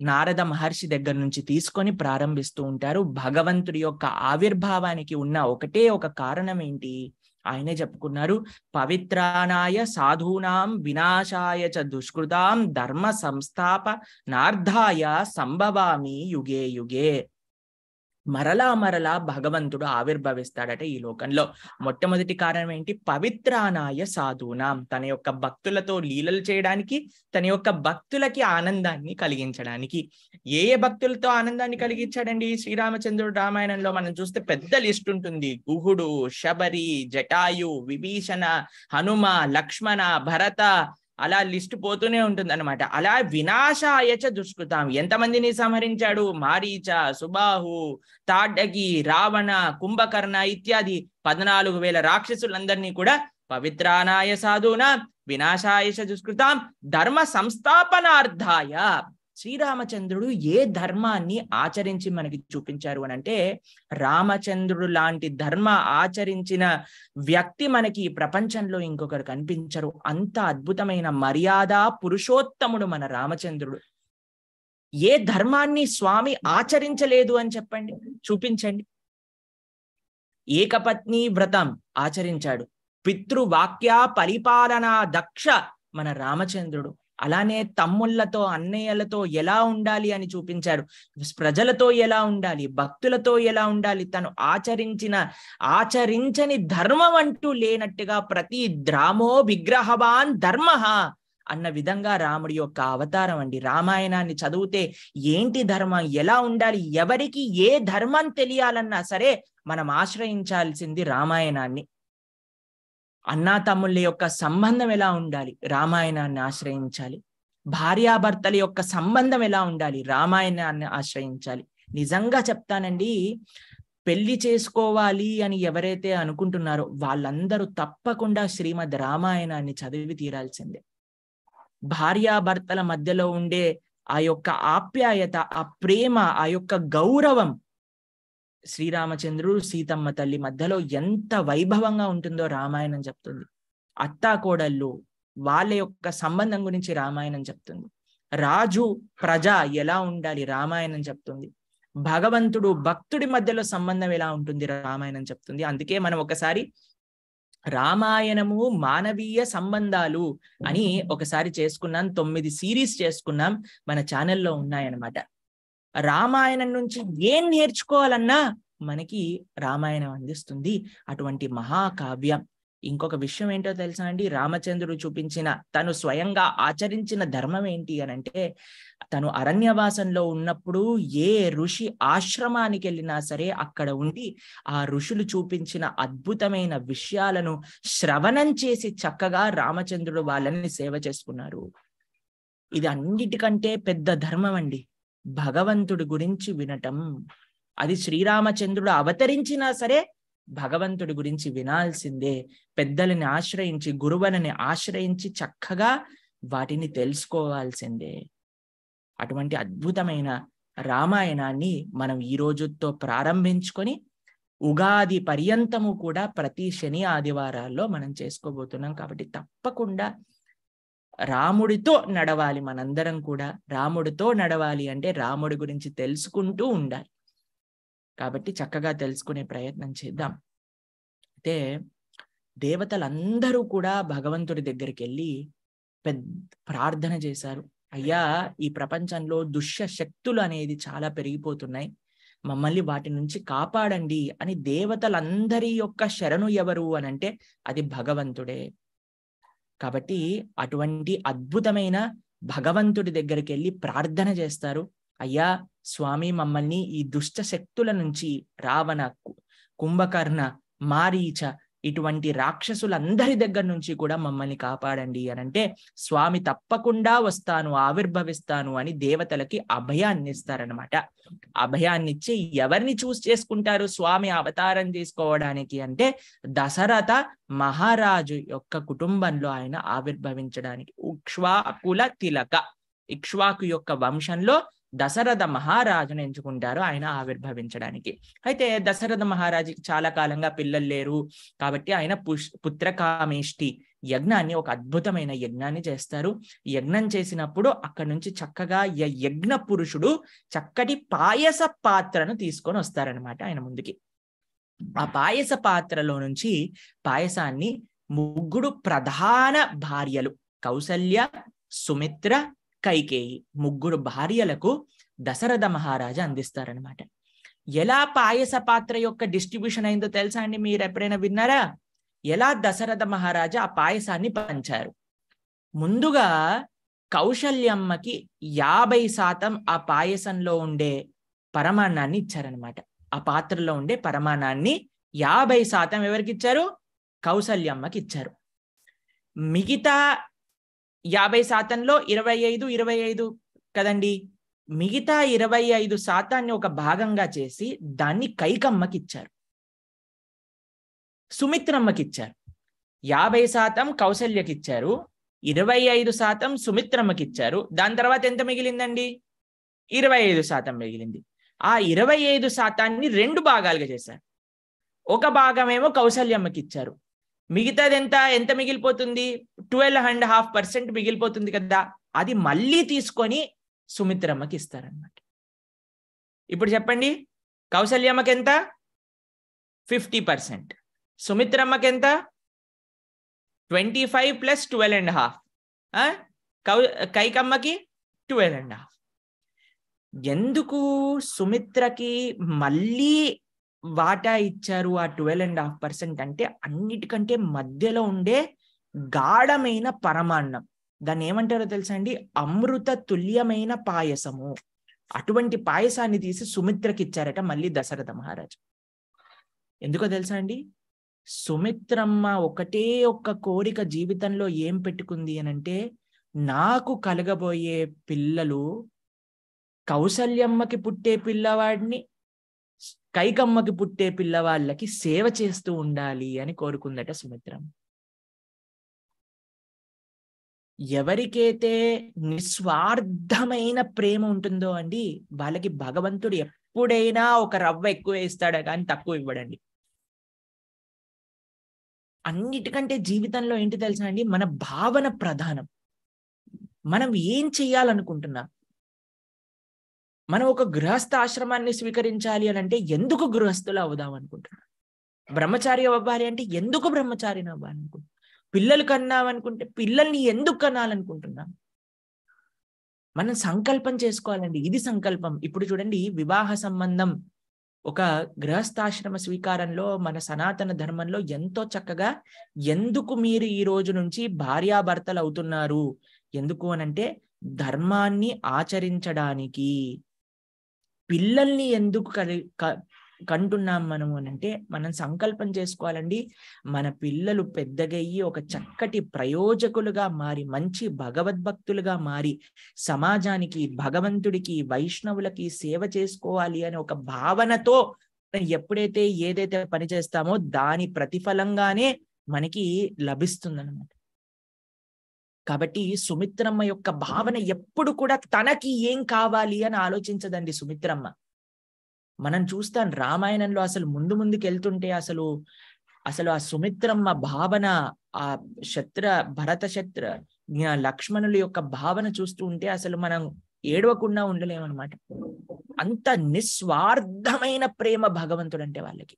నారద మహర్షి దగ్గర నుంచి తీసుకొని ప్రారంభిస్తూ ఉంటారు భగవంతుడి యొక్క ఆవిర్భావానికి ఉన్న ఒకటే ఒక కారణం ఏంటి ఆయనే చెప్పుకున్నారు పవిత్రానాయ సాధూనాం వినాశాయ చ దుష్కృతాం ధర్మ సంస్థాప నార్ధాయ సంభవామి యుగే యుగే మరలా మరలా భగవంతుడు ఆవిర్భవిస్తాడట ఈ లోకంలో మొట్టమొదటి కారణం ఏంటి పవిత్రానాయ సాధునాం తన యొక్క భక్తులతో లీలలు చేయడానికి తన యొక్క భక్తులకి ఆనందాన్ని కలిగించడానికి ఏ ఏ భక్తులతో ఆనందాన్ని కలిగించాడండి శ్రీరామచంద్రుడు రామాయణంలో మనం చూస్తే పెద్ద లిస్ట్ ఉంటుంది గుహుడు శబరి జటాయు విభీషణ హనుమ లక్ష్మణ భరత అలా లిస్ట్ పోతూనే ఉంటుంది అనమాట అలా వినాశాయచ దుష్కృతాం ఎంతమందిని సంహరించాడు మారీచ సుబాహు తాడగి రావణ కుంభకర్ణ ఇత్యాది పద్నాలుగు వేల రాక్షసులందరినీ కూడా పవిత్రానాయ సాధున వినాశాయచ దుష్కృతాం ధర్మ సంస్థాపనార్థాయ శ్రీరామచంద్రుడు ఏ ధర్మాన్ని ఆచరించి మనకి చూపించారు అని అంటే రామచంద్రుడు లాంటి ధర్మ ఆచరించిన వ్యక్తి మనకి ఈ ప్రపంచంలో ఇంకొకరు కనిపించరు అంత అద్భుతమైన మర్యాద పురుషోత్తముడు మన రామచంద్రుడు ఏ ధర్మాన్ని స్వామి ఆచరించలేదు అని చెప్పండి చూపించండి ఏకపత్ని వ్రతం ఆచరించాడు పితృవాక్య పరిపాలనా దక్ష మన రామచంద్రుడు అలానే తమ్ముళ్లతో అన్నయ్యలతో ఎలా ఉండాలి అని చూపించాడు ప్రజలతో ఎలా ఉండాలి భక్తులతో ఎలా ఉండాలి తను ఆచరించిన ఆచరించని ధర్మం అంటూ లేనట్టుగా ప్రతి ద్రామో విగ్రహవాన్ ధర్మ అన్న విధంగా రాముడి యొక్క అవతారం అండి రామాయణాన్ని చదివితే ఏంటి ధర్మం ఎలా ఉండాలి ఎవరికి ఏ ధర్మం తెలియాలన్నా సరే మనం ఆశ్రయించాల్సింది రామాయణాన్ని అన్నా తమ్ముళ్ళ యొక్క సంబంధం ఎలా ఉండాలి రామాయణాన్ని ఆశ్రయించాలి భార్యాభర్తల యొక్క సంబంధం ఎలా ఉండాలి రామాయణాన్ని ఆశ్రయించాలి నిజంగా చెప్తానండి పెళ్లి చేసుకోవాలి అని ఎవరైతే అనుకుంటున్నారో వాళ్ళందరూ తప్పకుండా శ్రీమద్ రామాయణాన్ని చదివి తీరాల్సిందే భార్యాభర్తల మధ్యలో ఉండే ఆ యొక్క ఆప్యాయత ఆ ప్రేమ ఆ యొక్క గౌరవం శ్రీరామచంద్రుడు సీతమ్మ తల్లి మధ్యలో ఎంత వైభవంగా ఉంటుందో రామాయణం చెప్తుంది అత్తా కోడళ్ళు వాళ్ళ యొక్క సంబంధం గురించి రామాయణం చెప్తుంది రాజు ప్రజ ఎలా ఉండాలి రామాయణం చెప్తుంది భగవంతుడు భక్తుడి మధ్యలో సంబంధం ఎలా ఉంటుంది రామాయణం చెప్తుంది అందుకే మనం ఒకసారి రామాయణము మానవీయ సంబంధాలు అని ఒకసారి చేసుకున్నాం తొమ్మిది సిరీస్ చేసుకున్నాం మన ఛానల్లో ఉన్నాయన్నమాట రామాయణం నుంచి ఏం నేర్చుకోవాలన్నా మనకి రామాయణం అందిస్తుంది అటువంటి మహాకావ్యం ఇంకొక విషయం ఏంటో తెలుసా అండి రామచంద్రుడు చూపించిన తను స్వయంగా ఆచరించిన ధర్మం ఏంటి అని అంటే తను అరణ్యవాసంలో ఉన్నప్పుడు ఏ ఋషి ఆశ్రమానికి వెళ్ళినా సరే అక్కడ ఉండి ఆ ఋషులు చూపించిన అద్భుతమైన విషయాలను శ్రవణం చేసి చక్కగా రామచంద్రుడు వాళ్ళని సేవ చేసుకున్నారు ఇది అన్నిటికంటే పెద్ద ధర్మం అండి భగవంతుడి గురించి వినటం అది శ్రీరామచంద్రుడు అవతరించినా సరే భగవంతుడి గురించి వినాల్సిందే పెద్దలని ఆశ్రయించి గురువులని ఆశ్రయించి చక్కగా వాటిని తెలుసుకోవాల్సిందే అటువంటి అద్భుతమైన రామాయణాన్ని మనం ఈ రోజుతో ప్రారంభించుకొని ఉగాది పర్యంతము కూడా ప్రతి శని ఆదివారాల్లో మనం చేసుకోబోతున్నాం కాబట్టి తప్పకుండా రాముడితో నడవాలి మనందరం కూడా రాముడితో నడవాలి అంటే రాముడి గురించి తెలుసుకుంటూ ఉండాలి కాబట్టి చక్కగా తెలుసుకునే ప్రయత్నం చేద్దాం అయితే దేవతలందరూ కూడా భగవంతుడి దగ్గరికి వెళ్ళి పెద్ద ప్రార్థన చేశారు అయ్యా ఈ ప్రపంచంలో దుష్య శక్తులు అనేది చాలా పెరిగిపోతున్నాయి మమ్మల్ని వాటి నుంచి కాపాడండి అని దేవతలందరి యొక్క శరణు ఎవరు అనంటే అది భగవంతుడే కాబట్టి అటువంటి అద్భుతమైన భగవంతుడి దగ్గరికి వెళ్ళి ప్రార్థన చేస్తారు అయ్యా స్వామి మమ్మల్ని ఈ దుష్ట శక్తుల నుంచి రావణ కుంభకర్ణ మారీచ ఇటువంటి రాక్షసులందరి దగ్గర నుంచి కూడా మమ్మల్ని కాపాడండి అని అంటే స్వామి తప్పకుండా వస్తాను ఆవిర్భవిస్తాను అని దేవతలకి అభయాన్ని ఇస్తారనమాట అభయాన్ని ఇచ్చి ఎవరిని చూస్ చేసుకుంటారు స్వామి అవతారం తీసుకోవడానికి అంటే దశరథ మహారాజు యొక్క కుటుంబంలో ఆయన ఆవిర్భవించడానికి ఉక్ష్వాకుల తిలక ఇక్ష్వాకు యొక్క వంశంలో దశరథ మహారాజును ఎంచుకుంటారు ఆయన ఆవిర్భవించడానికి అయితే దశరథ మహారాజుకి చాలా కాలంగా పిల్లలు లేరు కాబట్టి ఆయన పుష్ పుత్రకామేష్టి యజ్ఞాన్ని ఒక అద్భుతమైన యజ్ఞాన్ని చేస్తారు యజ్ఞం చేసినప్పుడు అక్కడ నుంచి చక్కగా యజ్ఞ పురుషుడు చక్కటి పాయస పాత్రను తీసుకొని వస్తారనమాట ఆయన ముందుకి ఆ పాయస పాత్రలో నుంచి పాయసాన్ని ముగ్గురు ప్రధాన భార్యలు కౌసల్య సుమిత్ర కైకేయి ముగ్గురు భార్యలకు దశరథ మహారాజా అందిస్తారనమాట ఎలా పాయస పాత్ర యొక్క డిస్ట్రిబ్యూషన్ అయిందో తెలుసా అండి మీరు ఎప్పుడైనా విన్నారా ఎలా దశరథ మహారాజా ఆ పాయసాన్ని పంచారు ముందుగా కౌశల్యమ్మకి యాభై శాతం ఆ పాయసంలో ఉండే పరమాణాన్ని ఇచ్చారనమాట ఆ పాత్రలో ఉండే పరమాణాన్ని యాభై శాతం ఎవరికి ఇచ్చారు కౌశల్యమ్మకి ఇచ్చారు మిగతా యాభై శాతంలో ఇరవై ఐదు ఇరవై ఐదు కదండి మిగతా ఇరవై ఐదు శాతాన్ని ఒక భాగంగా చేసి దాన్ని కైకమ్మకి ఇచ్చారు సుమిత్రమ్మకి ఇచ్చారు యాభై శాతం కౌశల్యకి ఇచ్చారు ఇరవై ఐదు శాతం సుమిత్రమ్మకి ఇచ్చారు దాని తర్వాత ఎంత మిగిలిందండి ఇరవై ఐదు శాతం మిగిలింది ఆ ఇరవై ఐదు శాతాన్ని రెండు భాగాలుగా చేశారు ఒక భాగమేమో కౌశల్యమ్మకి ఇచ్చారు మిగతాది ఎంత ఎంత మిగిలిపోతుంది ట్వెల్వ్ అండ్ హాఫ్ పర్సెంట్ మిగిలిపోతుంది కదా అది మళ్ళీ తీసుకొని సుమిత్రమ్మకి ఇస్తారనమాట ఇప్పుడు చెప్పండి కౌశల్యమ్మకి ఎంత ఫిఫ్టీ పర్సెంట్ సుమిత్రమ్మకి ఎంత twenty five plus twelve and half కౌ కైకమ్మకి ట్వెల్వ్ అండ్ హాఫ్ ఎందుకు సుమిత్రకి మళ్ళీ వాటా ఇచ్చారు ఆ ట్వెల్వ్ అండ్ హాఫ్ పర్సెంట్ అంటే అన్నిటికంటే మధ్యలో ఉండే గాఢమైన పరమాన్నం దాన్ని ఏమంటారో తెలుసా అండి అమృత తుల్యమైన పాయసము అటువంటి పాయసాన్ని తీసి సుమిత్రకి ఇచ్చారట మళ్ళీ దశరథ మహారాజు ఎందుకో తెలుసా అండి సుమిత్రమ్మ ఒకటే ఒక్క కోరిక జీవితంలో ఏం పెట్టుకుంది అనంటే నాకు కలగబోయే పిల్లలు కౌసల్యమ్మకి పుట్టే పిల్లవాడిని కైకమ్మకి పుట్టే పిల్లవాళ్ళకి సేవ చేస్తూ ఉండాలి అని కోరుకుందట సుమిత్రం ఎవరికైతే నిస్వార్థమైన ప్రేమ ఉంటుందో అండి వాళ్ళకి భగవంతుడు ఎప్పుడైనా ఒక రవ్వ ఎక్కువ వేస్తాడు కానీ తక్కువ ఇవ్వడండి అన్నిటికంటే జీవితంలో ఏంటి తెలుసా అండి మన భావన ప్రధానం మనం ఏం చేయాలనుకుంటున్నాం మనం ఒక గృహస్థ ఆశ్రమాన్ని స్వీకరించాలి అని అంటే ఎందుకు గృహస్థులు అవుదాం అనుకుంటున్నాం బ్రహ్మచారి అవ్వాలి అంటే ఎందుకు బ్రహ్మచారిని అవ్వాలనుకుంటున్నాం పిల్లలు కన్నాం అనుకుంటే పిల్లల్ని ఎందుకు కనాలనుకుంటున్నాం మనం సంకల్పం చేసుకోవాలండి ఇది సంకల్పం ఇప్పుడు చూడండి వివాహ సంబంధం ఒక గృహస్థాశ్రమ స్వీకారంలో మన సనాతన ధర్మంలో ఎంతో చక్కగా ఎందుకు మీరు ఈ రోజు నుంచి భార్యాభర్తలు అవుతున్నారు ఎందుకు అనంటే ధర్మాన్ని ఆచరించడానికి పిల్లల్ని ఎందుకు కలి కంటున్నాం మనము అని అంటే మనం సంకల్పం చేసుకోవాలండి మన పిల్లలు పెద్దగయ్యి ఒక చక్కటి ప్రయోజకులుగా మారి మంచి భగవద్భక్తులుగా మారి సమాజానికి భగవంతుడికి వైష్ణవులకి సేవ చేసుకోవాలి అనే ఒక భావనతో ఎప్పుడైతే ఏదైతే పని చేస్తామో దాని ప్రతిఫలంగానే మనకి లభిస్తుందన్నమాట కాబట్టి సుమిత్రమ్మ యొక్క భావన ఎప్పుడు కూడా తనకి ఏం కావాలి అని ఆలోచించదండి సుమిత్రమ్మ మనం చూస్తాం రామాయణంలో అసలు ముందు ముందుకు వెళ్తుంటే అసలు అసలు ఆ సుమిత్రమ్మ భావన ఆ శత్ర భరత శత్ర లక్ష్మణుల యొక్క భావన చూస్తూ ఉంటే అసలు మనం ఏడవకుండా ఉండలేమన్నమాట అంత నిస్వార్థమైన ప్రేమ భగవంతుడు అంటే వాళ్ళకి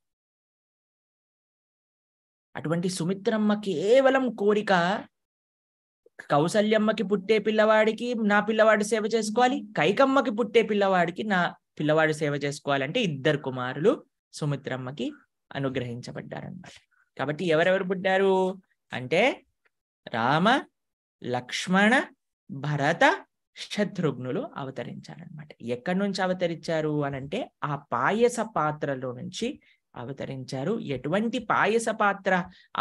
అటువంటి సుమిత్రమ్మ కేవలం కోరిక కౌసల్యమ్మకి పుట్టే పిల్లవాడికి నా పిల్లవాడి సేవ చేసుకోవాలి కైకమ్మకి పుట్టే పిల్లవాడికి నా పిల్లవాడి సేవ చేసుకోవాలంటే ఇద్దరు కుమారులు సుమిత్రమ్మకి అనుగ్రహించబడ్డారనమాట కాబట్టి ఎవరెవరు పుట్టారు అంటే రామ లక్ష్మణ భరత శత్రుఘ్నులు అవతరించారనమాట ఎక్కడి నుంచి అవతరించారు అనంటే ఆ పాయస పాత్రలో నుంచి అవతరించారు ఎటువంటి పాయస పాత్ర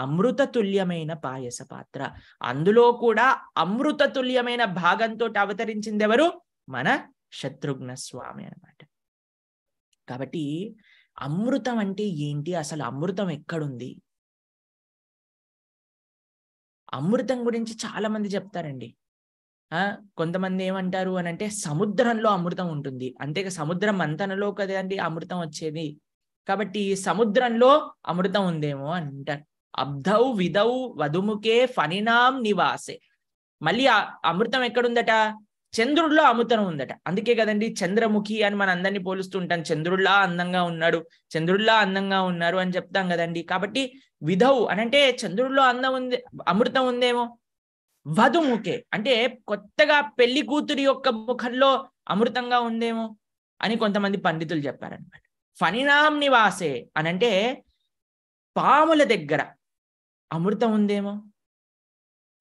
అమృత తుల్యమైన పాయస పాత్ర అందులో కూడా అమృత తుల్యమైన భాగంతో అవతరించింది ఎవరు మన శత్రుఘ్న స్వామి అనమాట కాబట్టి అమృతం అంటే ఏంటి అసలు అమృతం ఎక్కడుంది అమృతం గురించి చాలా మంది చెప్తారండి కొంతమంది ఏమంటారు అని అంటే సముద్రంలో అమృతం ఉంటుంది అంతే సముద్రం మంతనలో కదండి అమృతం వచ్చేది కాబట్టి సముద్రంలో అమృతం ఉందేమో అని అంటారు అబ్ధౌ విధౌ వధుముఖే ఫనినాం నివాసే మళ్ళీ అమృతం ఎక్కడుందట చంద్రుడిలో అమృతం ఉందట అందుకే కదండి చంద్రముఖి అని మన అందరినీ ఉంటాం చంద్రుడిలా అందంగా ఉన్నాడు చంద్రుడిలా అందంగా ఉన్నారు అని చెప్తాం కదండి కాబట్టి విధౌ అనంటే చంద్రుడిలో అందం ఉంది అమృతం ఉందేమో వధుముఖే అంటే కొత్తగా పెళ్లి కూతురి యొక్క ముఖంలో అమృతంగా ఉందేమో అని కొంతమంది పండితులు చెప్పారనమాట ఫణినాం నివాసే అని అంటే పాముల దగ్గర అమృతం ఉందేమో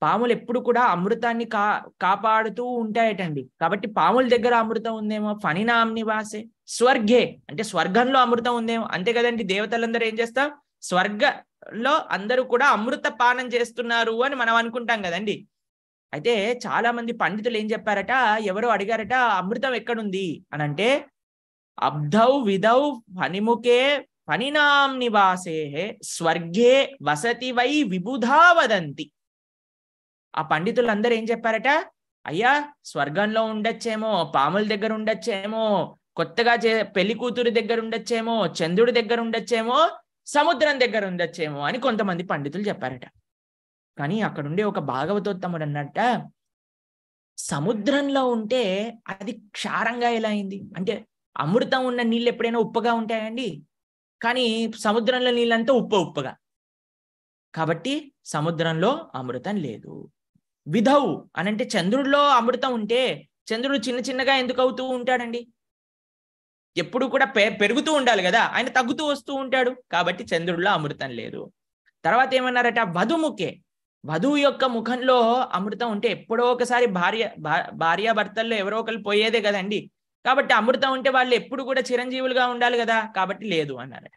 పాములు ఎప్పుడు కూడా అమృతాన్ని కా కాపాడుతూ ఉంటాయటండి కాబట్టి పాముల దగ్గర అమృతం ఉందేమో ఫణినాం నివాసే స్వర్గే అంటే స్వర్గంలో అమృతం ఉందేమో అంతే కదండి దేవతలందరూ ఏం చేస్తాం స్వర్గంలో అందరూ కూడా అమృత పానం చేస్తున్నారు అని మనం అనుకుంటాం కదండి అయితే చాలా మంది పండితులు ఏం చెప్పారట ఎవరో అడిగారట అమృతం ఎక్కడుంది అని అంటే అబ్ధౌ విధౌ ఫణిముఖే ఫణినాం నివాసే స్వర్గే వసతి వై విబుధా వదంతి ఆ పండితులందరూ ఏం చెప్పారట అయ్యా స్వర్గంలో ఉండొచ్చేమో పాముల దగ్గర ఉండొచ్చేమో కొత్తగా చే పెళ్లి కూతురు దగ్గర ఉండొచ్చేమో చంద్రుడి దగ్గర ఉండొచ్చేమో సముద్రం దగ్గర ఉండొచ్చేమో అని కొంతమంది పండితులు చెప్పారట కానీ అక్కడుండే ఒక భాగవతోత్తముడు అన్నట్ట సముద్రంలో ఉంటే అది క్షారంగా ఎలా అయింది అంటే అమృతం ఉన్న నీళ్ళు ఎప్పుడైనా ఉప్పగా ఉంటాయండి కానీ సముద్రంలో నీళ్ళంతా ఉప్ప ఉప్పగా కాబట్టి సముద్రంలో అమృతం లేదు విధవు అనంటే చంద్రుడిలో అమృతం ఉంటే చంద్రుడు చిన్న చిన్నగా ఎందుకు అవుతూ ఉంటాడండి ఎప్పుడు కూడా పె పెరుగుతూ ఉండాలి కదా ఆయన తగ్గుతూ వస్తూ ఉంటాడు కాబట్టి చంద్రుడిలో అమృతం లేదు తర్వాత ఏమన్నారట వధుముఖే వధువు యొక్క ముఖంలో అమృతం ఉంటే ఎప్పుడో ఒకసారి భార్య భార్యాభర్తల్లో ఎవరో ఒకరు పోయేదే కదండి కాబట్టి అమృతం ఉంటే వాళ్ళు ఎప్పుడు కూడా చిరంజీవులుగా ఉండాలి కదా కాబట్టి లేదు అన్నారు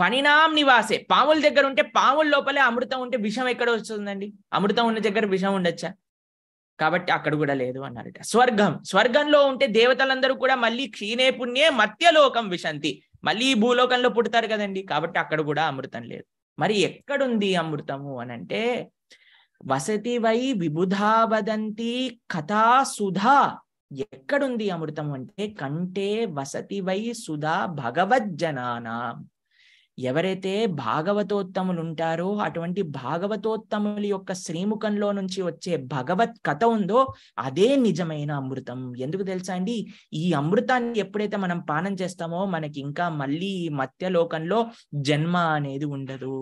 ఫణినాం నివాసే పాముల దగ్గర ఉంటే పాముల లోపలే అమృతం ఉంటే విషం ఎక్కడ వస్తుందండి అమృతం ఉన్న దగ్గర విషం ఉండొచ్చా కాబట్టి అక్కడ కూడా లేదు అన్నారట స్వర్గం స్వర్గంలో ఉంటే దేవతలందరూ కూడా మళ్ళీ క్షీణే పుణ్యే మత్యలోకం విశంతి మళ్ళీ భూలోకంలో పుడతారు కదండి కాబట్టి అక్కడ కూడా అమృతం లేదు మరి ఎక్కడుంది అమృతము అని అంటే వసతి వై విబుధా వదంతి కథా సుధా ఎక్కడుంది అమృతం అంటే కంటే వసతి వై సుధా భగవజ్జనానా ఎవరైతే భాగవతోత్తములు ఉంటారో అటువంటి భాగవతోత్తముల యొక్క శ్రీముఖంలో నుంచి వచ్చే భగవత్ కథ ఉందో అదే నిజమైన అమృతం ఎందుకు తెలుసా అండి ఈ అమృతాన్ని ఎప్పుడైతే మనం పానం చేస్తామో మనకి ఇంకా మళ్ళీ ఈ మత్యలోకంలో జన్మ అనేది ఉండదు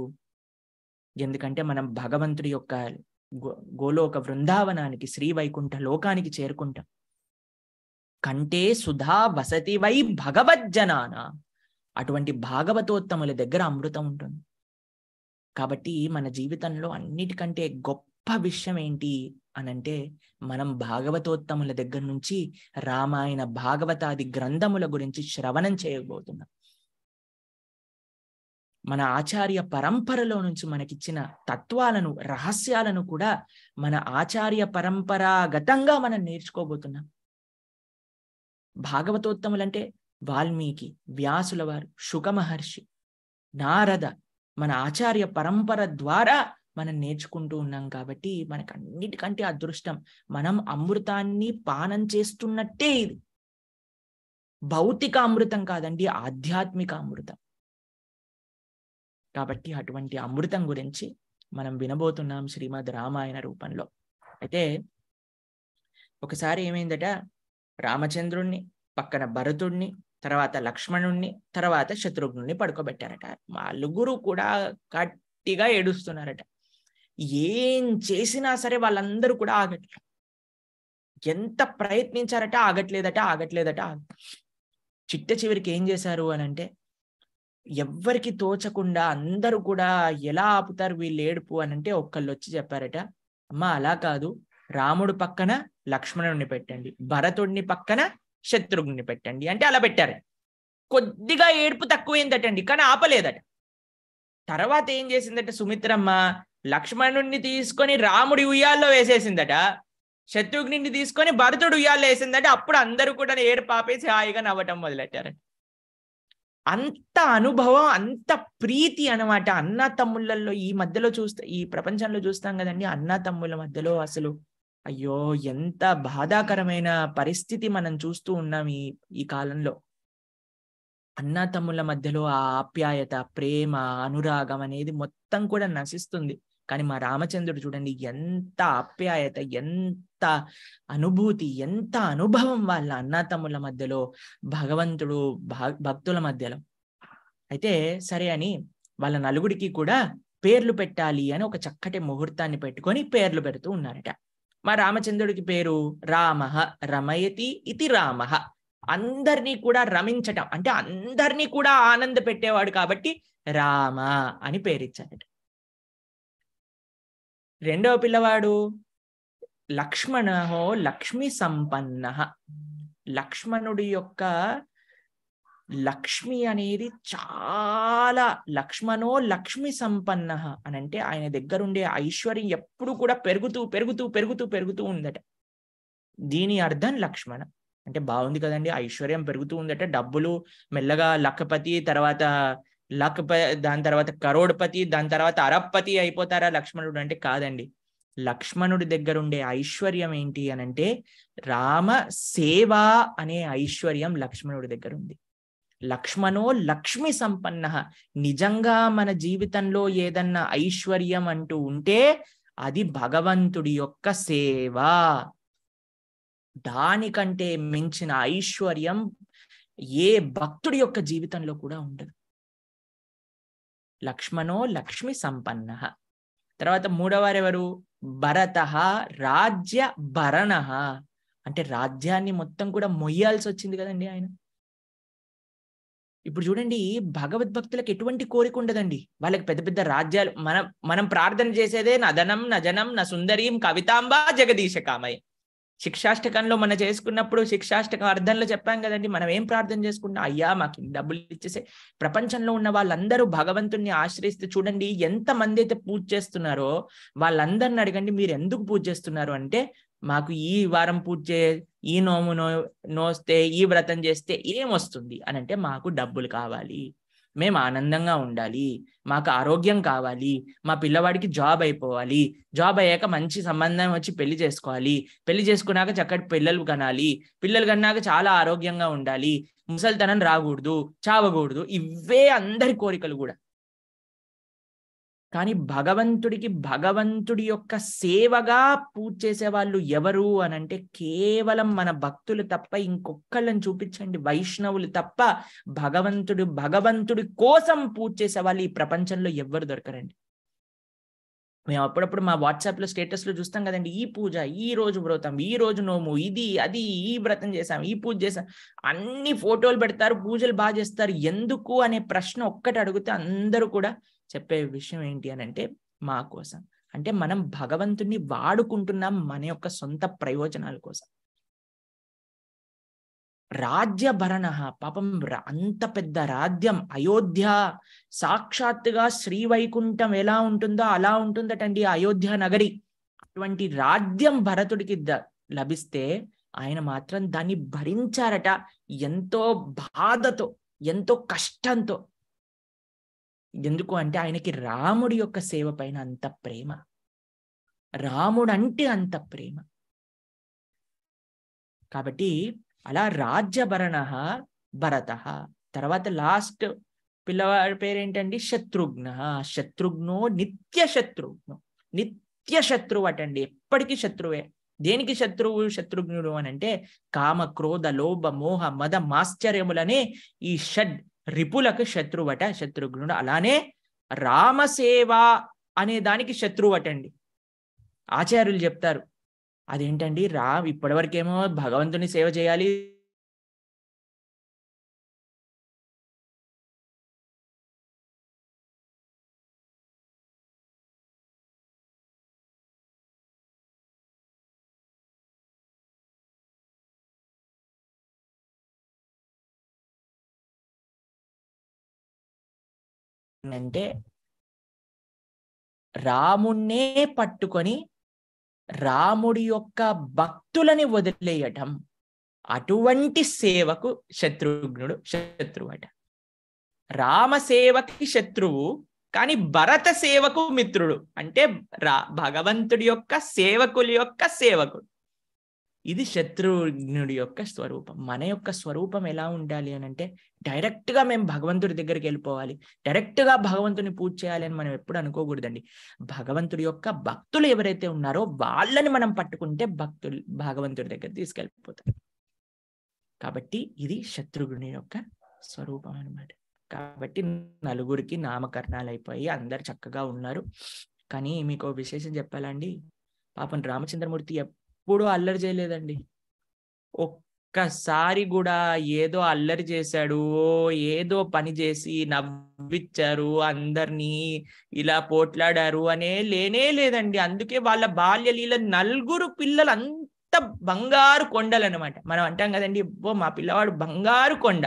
ఎందుకంటే మనం భగవంతుడి యొక్క గోలోక బృందావనానికి శ్రీ వైకుంఠ లోకానికి చేరుకుంటాం కంటే సుధా వసతి వై భగవజ్జనాన అటువంటి భాగవతోత్తముల దగ్గర అమృతం ఉంటుంది కాబట్టి మన జీవితంలో అన్నిటికంటే గొప్ప విషయం ఏంటి అనంటే మనం భాగవతోత్తముల దగ్గర నుంచి రామాయణ భాగవతాది గ్రంథముల గురించి శ్రవణం చేయబోతున్నాం మన ఆచార్య పరంపరలో నుంచి మనకిచ్చిన తత్వాలను రహస్యాలను కూడా మన ఆచార్య పరంపరాగతంగా మనం నేర్చుకోబోతున్నాం భాగవతోత్తములంటే వాల్మీకి వ్యాసుల వారు మహర్షి నారద మన ఆచార్య పరంపర ద్వారా మనం నేర్చుకుంటూ ఉన్నాం కాబట్టి మనకు అన్నిటికంటే అదృష్టం మనం అమృతాన్ని పానం చేస్తున్నట్టే ఇది భౌతిక అమృతం కాదండి ఆధ్యాత్మిక అమృతం కాబట్టి అటువంటి అమృతం గురించి మనం వినబోతున్నాం శ్రీమద్ రామాయణ రూపంలో అయితే ఒకసారి ఏమైందట రామచంద్రుణ్ణి పక్కన భరతుణ్ణి తర్వాత లక్ష్మణుణ్ణి తర్వాత శత్రుఘ్నుణ్ణి పడుకోబెట్టారట నలుగురు కూడా గట్టిగా ఏడుస్తున్నారట ఏం చేసినా సరే వాళ్ళందరూ కూడా ఆగట్లేదు ఎంత ప్రయత్నించారట ఆగట్లేదట ఆగట్లేదట చిట్ట చివరికి ఏం చేశారు అని అంటే ఎవ్వరికి తోచకుండా అందరూ కూడా ఎలా ఆపుతారు వీళ్ళు ఏడుపు అని అంటే ఒక్కళ్ళు వచ్చి చెప్పారట అమ్మ అలా కాదు రాముడు పక్కన లక్ష్మణుడిని పెట్టండి భరతుడిని పక్కన శత్రుఘ్ని పెట్టండి అంటే అలా పెట్టారు కొద్దిగా ఏడుపు తక్కువైందటండి కానీ ఆపలేదట తర్వాత ఏం చేసిందట సుమిత్రమ్మ లక్ష్మణుడిని తీసుకొని రాముడి ఉయ్యాల్లో వేసేసిందట శత్రుఘ్ని తీసుకొని భరతుడు ఉయ్యాల్లో వేసిందట అప్పుడు అందరూ కూడా ఏడుపు ఆపేసి హాయిగా నవ్వటం మొదలెట్టారు అంత అనుభవం అంత ప్రీతి అనమాట అన్న తమ్ముళ్ళల్లో ఈ మధ్యలో చూస్తే ఈ ప్రపంచంలో చూస్తాం కదండి అన్న తమ్ముళ్ళ మధ్యలో అసలు అయ్యో ఎంత బాధాకరమైన పరిస్థితి మనం చూస్తూ ఉన్నాం ఈ ఈ కాలంలో అన్నతమ్ముల తమ్ముల మధ్యలో ఆ ఆప్యాయత ప్రేమ అనురాగం అనేది మొత్తం కూడా నశిస్తుంది కానీ మా రామచంద్రుడు చూడండి ఎంత ఆప్యాయత ఎంత అనుభూతి ఎంత అనుభవం వాళ్ళ అన్న తమ్ముల మధ్యలో భగవంతుడు భక్తుల మధ్యలో అయితే సరే అని వాళ్ళ నలుగురికి కూడా పేర్లు పెట్టాలి అని ఒక చక్కటి ముహూర్తాన్ని పెట్టుకొని పేర్లు పెడుతూ ఉన్నారట మా రామచంద్రుడికి పేరు రామ రమయతి ఇది రామ అందరినీ కూడా రమించటం అంటే అందరినీ కూడా ఆనంద పెట్టేవాడు కాబట్టి రామ అని పేరిచ్చాడట రెండవ పిల్లవాడు లక్ష్మణ లక్ష్మి సంపన్న లక్ష్మణుడి యొక్క లక్ష్మి అనేది చాలా లక్ష్మణో లక్ష్మి సంపన్న అని అంటే ఆయన దగ్గరుండే ఐశ్వర్యం ఎప్పుడు కూడా పెరుగుతూ పెరుగుతూ పెరుగుతూ పెరుగుతూ ఉందట దీని అర్థం లక్ష్మణ అంటే బాగుంది కదండి ఐశ్వర్యం పెరుగుతూ ఉందట డబ్బులు మెల్లగా లక్కపతి తర్వాత లక్ప దాని తర్వాత కరోడ్పతి దాని తర్వాత అరపతి అయిపోతారా లక్ష్మణుడు అంటే కాదండి లక్ష్మణుడి దగ్గర ఉండే ఐశ్వర్యం ఏంటి అనంటే రామ సేవ అనే ఐశ్వర్యం లక్ష్మణుడి దగ్గర ఉంది లక్ష్మణో లక్ష్మి సంపన్న నిజంగా మన జీవితంలో ఏదన్నా ఐశ్వర్యం అంటూ ఉంటే అది భగవంతుడి యొక్క సేవ దానికంటే మించిన ఐశ్వర్యం ఏ భక్తుడి యొక్క జీవితంలో కూడా ఉండదు లక్ష్మణో లక్ష్మి సంపన్న తర్వాత మూడవరెవరు భరత రాజ్య భరణ అంటే రాజ్యాన్ని మొత్తం కూడా మొయ్యాల్సి వచ్చింది కదండి ఆయన ఇప్పుడు చూడండి భగవద్భక్తులకు ఎటువంటి కోరిక ఉండదండి వాళ్ళకి పెద్ద పెద్ద రాజ్యాలు మనం మనం ప్రార్థన చేసేదే నదనం నజనం నా సుందరీం కవితాంబా జగదీశ కామయ్య శిక్షాష్టకంలో మనం చేసుకున్నప్పుడు శిక్షాష్టక అర్థంలో చెప్పాం కదండి మనం ఏం ప్రార్థన చేసుకున్నా అయ్యా మాకు డబ్బులు ఇచ్చేసే ప్రపంచంలో ఉన్న వాళ్ళందరూ భగవంతుణ్ణి ఆశ్రయిస్తే చూడండి ఎంత మంది అయితే పూజ చేస్తున్నారో వాళ్ళందరిని అడగండి మీరు ఎందుకు పూజ చేస్తున్నారు అంటే మాకు ఈ వారం పూర్తి ఈ నోము నో నోస్తే ఈ వ్రతం చేస్తే ఏమొస్తుంది అని అంటే మాకు డబ్బులు కావాలి మేము ఆనందంగా ఉండాలి మాకు ఆరోగ్యం కావాలి మా పిల్లవాడికి జాబ్ అయిపోవాలి జాబ్ అయ్యాక మంచి సంబంధం వచ్చి పెళ్లి చేసుకోవాలి పెళ్లి చేసుకున్నాక చక్కటి పిల్లలు కనాలి పిల్లలు కన్నాక చాలా ఆరోగ్యంగా ఉండాలి ముసలితనం రాకూడదు చావకూడదు ఇవే అందరి కోరికలు కూడా కానీ భగవంతుడికి భగవంతుడి యొక్క సేవగా పూజ చేసేవాళ్ళు ఎవరు అని అంటే కేవలం మన భక్తులు తప్ప ఇంకొకళ్ళని చూపించండి వైష్ణవులు తప్ప భగవంతుడు భగవంతుడి కోసం పూజ చేసేవాళ్ళు ఈ ప్రపంచంలో ఎవరు దొరకరండి మేము అప్పుడప్పుడు మా వాట్సాప్లో స్టేటస్లో చూస్తాం కదండి ఈ పూజ ఈ రోజు వ్రతం ఈ రోజు నోము ఇది అది ఈ వ్రతం చేశాం ఈ పూజ చేసాం అన్ని ఫోటోలు పెడతారు పూజలు బాగా చేస్తారు ఎందుకు అనే ప్రశ్న ఒక్కటి అడిగితే అందరూ కూడా చెప్పే విషయం ఏంటి అని అంటే మా కోసం అంటే మనం భగవంతుణ్ణి వాడుకుంటున్నాం మన యొక్క సొంత ప్రయోజనాల కోసం రాజ్యభరణ పాపం అంత పెద్ద రాజ్యం అయోధ్య సాక్షాత్తుగా శ్రీవైకుంఠం ఎలా ఉంటుందో అలా ఉంటుందటండి అయోధ్య నగరి అటువంటి రాజ్యం భరతుడికి లభిస్తే ఆయన మాత్రం దాన్ని భరించారట ఎంతో బాధతో ఎంతో కష్టంతో ఎందుకు అంటే ఆయనకి రాముడి యొక్క సేవ పైన అంత ప్రేమ రాముడంటే అంత ప్రేమ కాబట్టి అలా రాజ్యభరణ భరత తర్వాత లాస్ట్ పిల్లవాడి పేరేంటండి శత్రుఘ్న శత్రుఘ్నో నిత్య శత్రుఘ్న నిత్య శత్రువు అటండి ఎప్పటికీ శత్రువే దేనికి శత్రువు శత్రుఘ్నుడు అని అంటే కామ క్రోధ లోభ మోహ మద మాశ్చర్యములనే ఈ షడ్ రిపులకు శత్రువట శత్రుఘ్నుడు అలానే రామసేవ అనే దానికి అండి ఆచార్యులు చెప్తారు అదేంటండి రా ఇప్పటివరకేమో భగవంతుని సేవ చేయాలి అంటే రాముణ్ణే పట్టుకొని రాముడి యొక్క భక్తులని వదిలేయటం అటువంటి సేవకు శత్రుఘ్నుడు శత్రువు అట రామసేవకి శత్రువు కానీ భరత సేవకు మిత్రుడు అంటే రా భగవంతుడి యొక్క సేవకుల యొక్క సేవకుడు ఇది శత్రుఘ్నుడి యొక్క స్వరూపం మన యొక్క స్వరూపం ఎలా ఉండాలి అని అంటే డైరెక్ట్ గా మేము భగవంతుడి దగ్గరికి వెళ్ళిపోవాలి డైరెక్ట్ గా భగవంతుని పూజ చేయాలి అని మనం ఎప్పుడు అనుకోకూడదండి భగవంతుడి యొక్క భక్తులు ఎవరైతే ఉన్నారో వాళ్ళని మనం పట్టుకుంటే భక్తులు భగవంతుడి దగ్గర తీసుకెళ్ళిపోతారు కాబట్టి ఇది శత్రుఘ్ని యొక్క స్వరూపం అనమాట కాబట్టి నలుగురికి నామకరణాలు అయిపోయి అందరు చక్కగా ఉన్నారు కానీ మీకు విశేషం చెప్పాలండి పాపం రామచంద్రమూర్తి ఎప్పుడూ అల్లరి చేయలేదండి ఒక్కసారి కూడా ఏదో అల్లరి చేశాడు ఏదో పని చేసి నవ్విచ్చారు అందరినీ ఇలా పోట్లాడారు అనే లేనే లేదండి అందుకే వాళ్ళ బాల్యలీల నలుగురు పిల్లలు అంత బంగారు కొండలు అనమాట మనం అంటాం కదండి ఇవ్వో మా పిల్లవాడు బంగారు కొండ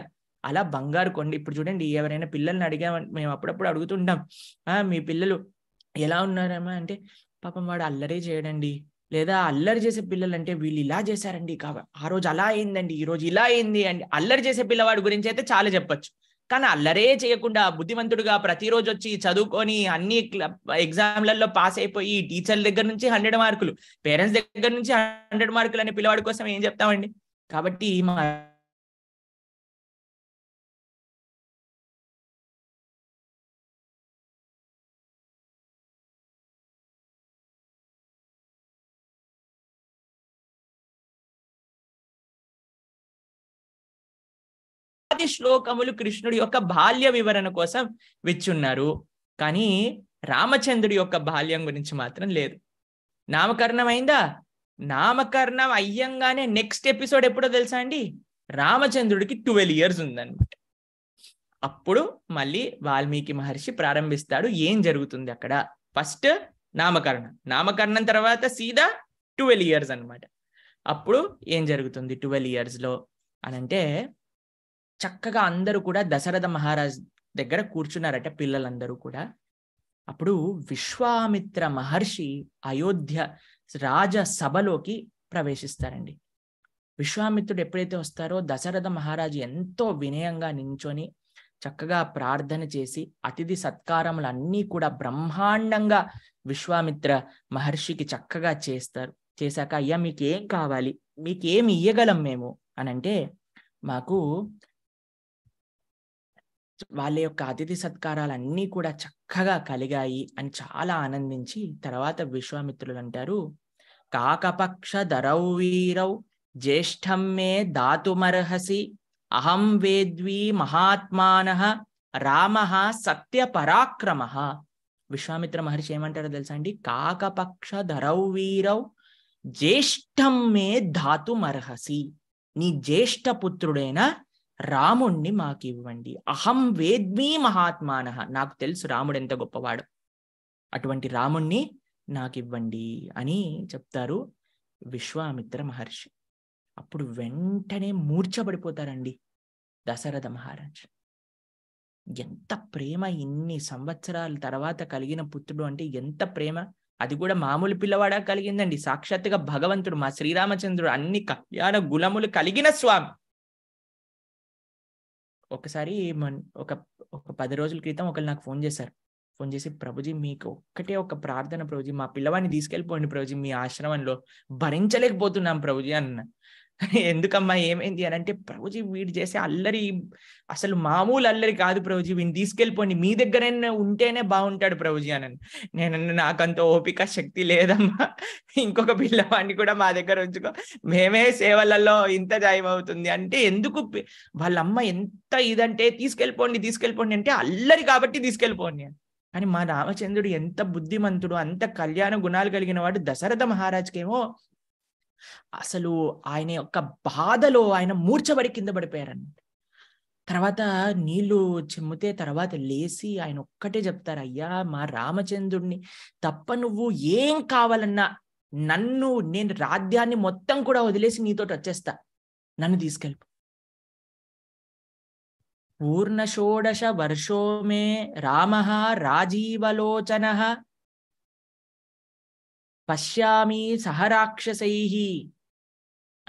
అలా బంగారు కొండ ఇప్పుడు చూడండి ఎవరైనా పిల్లల్ని అడిగా మేము అప్పుడప్పుడు అడుగుతుంటాం మీ పిల్లలు ఎలా ఉన్నారమ్మా అంటే పాపం వాడు అల్లరే చేయడండి లేదా అల్లరి చేసే పిల్లలంటే వీళ్ళు ఇలా చేశారండి ఆ రోజు అలా అయిందండి ఈ రోజు ఇలా అయింది అండి అల్లరి చేసే పిల్లవాడి గురించి అయితే చాలా చెప్పొచ్చు కానీ అల్లరే చేయకుండా బుద్ధిమంతుడుగా ప్రతిరోజు వచ్చి చదువుకొని అన్ని ఎగ్జామ్లలో పాస్ అయిపోయి టీచర్ల దగ్గర నుంచి హండ్రెడ్ మార్కులు పేరెంట్స్ దగ్గర నుంచి హండ్రెడ్ మార్కులు అనే పిల్లవాడి కోసం ఏం చెప్తామండి కాబట్టి మా శ్లోకములు కృష్ణుడి యొక్క బాల్య వివరణ కోసం విచ్చున్నారు కానీ రామచంద్రుడి యొక్క బాల్యం గురించి మాత్రం లేదు నామకరణం అయిందా నామకరణం అయ్యంగానే నెక్స్ట్ ఎపిసోడ్ ఎప్పుడో తెలుసా అండి రామచంద్రుడికి ట్వెల్వ్ ఇయర్స్ ఉందన్నమాట అప్పుడు మళ్ళీ వాల్మీకి మహర్షి ప్రారంభిస్తాడు ఏం జరుగుతుంది అక్కడ ఫస్ట్ నామకరణం నామకరణం తర్వాత సీదా ట్వెల్వ్ ఇయర్స్ అనమాట అప్పుడు ఏం జరుగుతుంది ట్వెల్వ్ లో అనంటే చక్కగా అందరూ కూడా దశరథ మహారాజ్ దగ్గర కూర్చున్నారట పిల్లలందరూ కూడా అప్పుడు విశ్వామిత్ర మహర్షి అయోధ్య రాజ సభలోకి ప్రవేశిస్తారండి విశ్వామిత్రుడు ఎప్పుడైతే వస్తారో దశరథ మహారాజు ఎంతో వినయంగా నించొని చక్కగా ప్రార్థన చేసి అతిథి సత్కారములు అన్నీ కూడా బ్రహ్మాండంగా విశ్వామిత్ర మహర్షికి చక్కగా చేస్తారు చేశాక అయ్యా మీకేం కావాలి మీకేమి ఇయ్యగలం మేము అనంటే మాకు వాళ్ళ యొక్క అతిథి సత్కారాలు అన్నీ కూడా చక్కగా కలిగాయి అని చాలా ఆనందించి తర్వాత విశ్వామిత్రులు అంటారు కాకపక్ష ధరౌ వీరౌ జ్యేష్ఠం మే దాతుమర్హసి అహం వేద్వీ మహాత్మాన రామ సత్య పరాక్రమ విశ్వామిత్ర మహర్షి ఏమంటారో తెలుసా అండి కాకపక్ష ధరౌ వీరౌ జ్యేష్ఠం మే ధాతుమర్హసి నీ జ్యేష్ఠ పుత్రుడైన రాముణ్ణి మాకు ఇవ్వండి అహం వేద్మీ మహాత్మాన నాకు తెలుసు రాముడు ఎంత గొప్పవాడు అటువంటి రాముణ్ణి నాకు ఇవ్వండి అని చెప్తారు విశ్వామిత్ర మహర్షి అప్పుడు వెంటనే మూర్చబడిపోతారండి దశరథ మహారాజ్ ఎంత ప్రేమ ఇన్ని సంవత్సరాల తర్వాత కలిగిన పుత్రుడు అంటే ఎంత ప్రేమ అది కూడా మామూలు పిల్లవాడా కలిగిందండి సాక్షాత్తుగా భగవంతుడు మా శ్రీరామచంద్రుడు అన్ని కళ్యాణ గులములు కలిగిన స్వామి ఒకసారి మన్ ఒక ఒక పది రోజుల క్రితం ఒకరు నాకు ఫోన్ చేశారు ఫోన్ చేసి ప్రభుజీ మీకు ఒక్కటే ఒక ప్రార్థన ప్రభుజీ మా పిల్లవాడిని తీసుకెళ్ళిపోండి ప్రభుజీ మీ ఆశ్రమంలో భరించలేకపోతున్నాం ప్రభుజీ అన్న ఎందుకమ్మా ఏమైంది అని అంటే ప్రభుజీ వీడు చేసే అల్లరి అసలు మామూలు అల్లరి కాదు ప్రభుజీ వీని తీసుకెళ్ళిపోండి మీ దగ్గరైనా ఉంటేనే బాగుంటాడు ప్రభుజీ అని నేను నాకంత ఓపిక శక్తి లేదమ్మా ఇంకొక పిల్లవాడిని కూడా మా దగ్గర ఉంచుకో మేమే సేవలలో ఇంత అవుతుంది అంటే ఎందుకు వాళ్ళమ్మ ఎంత ఇదంటే తీసుకెళ్ళిపోండి తీసుకెళ్ళిపోండి అంటే అల్లరి కాబట్టి తీసుకెళ్ళిపోండి అని కానీ మా రామచంద్రుడు ఎంత బుద్ధిమంతుడు అంత కళ్యాణ గుణాలు కలిగిన వాడు దశరథ మహారాజ్కేమో అసలు ఆయన యొక్క బాధలో ఆయన మూర్చబడి కింద పడిపోయారనమాట తర్వాత నీళ్లు చెమ్మితే తర్వాత లేచి ఆయన ఒక్కటే చెప్తారు అయ్యా మా రామచంద్రుడిని తప్ప నువ్వు ఏం కావాలన్నా నన్ను నేను రాజ్యాన్ని మొత్తం కూడా వదిలేసి నీతో వచ్చేస్తా నన్ను తీసుకెళ్ళిపో పూర్ణ షోడశ వర్షోమే రామ రాజీవలోచన పశ్యామి సహరాక్షసై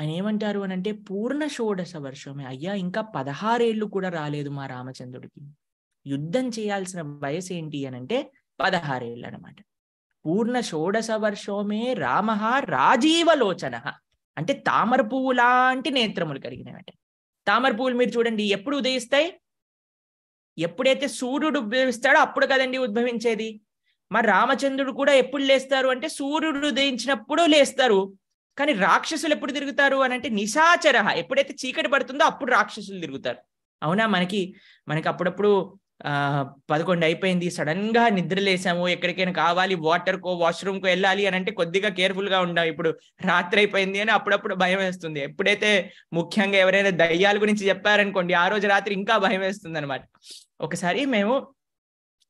ఆయన ఏమంటారు అని అంటే పూర్ణ షోడశ వర్షమే అయ్యా ఇంకా పదహారేళ్ళు కూడా రాలేదు మా రామచంద్రుడికి యుద్ధం చేయాల్సిన వయసు ఏంటి అని అంటే పదహారేళ్ళు అనమాట పూర్ణ షోడశ వర్షోమే రామ రాజీవలోచన అంటే తామర పువ్వు లాంటి నేత్రములు కలిగినవి తామర పువ్వులు మీరు చూడండి ఎప్పుడు ఉదయిస్తాయి ఎప్పుడైతే సూర్యుడు ఉద్భవిస్తాడో అప్పుడు కదండి ఉద్భవించేది మరి రామచంద్రుడు కూడా ఎప్పుడు లేస్తారు అంటే సూర్యుడు ఉదయించినప్పుడు లేస్తారు కానీ రాక్షసులు ఎప్పుడు తిరుగుతారు అని అంటే నిశాచర ఎప్పుడైతే చీకటి పడుతుందో అప్పుడు రాక్షసులు తిరుగుతారు అవునా మనకి మనకి అప్పుడప్పుడు ఆ పదకొండు అయిపోయింది సడన్ గా నిద్ర లేసాము ఎక్కడికైనా కావాలి వాటర్ కో వాష్రూమ్ కో వెళ్ళాలి అని అంటే కొద్దిగా కేర్ఫుల్ గా ఉండాం ఇప్పుడు రాత్రి అయిపోయింది అని అప్పుడప్పుడు భయం వేస్తుంది ఎప్పుడైతే ముఖ్యంగా ఎవరైనా దయ్యాల గురించి చెప్పారనుకోండి ఆ రోజు రాత్రి ఇంకా భయం వేస్తుంది అనమాట ఒకసారి మేము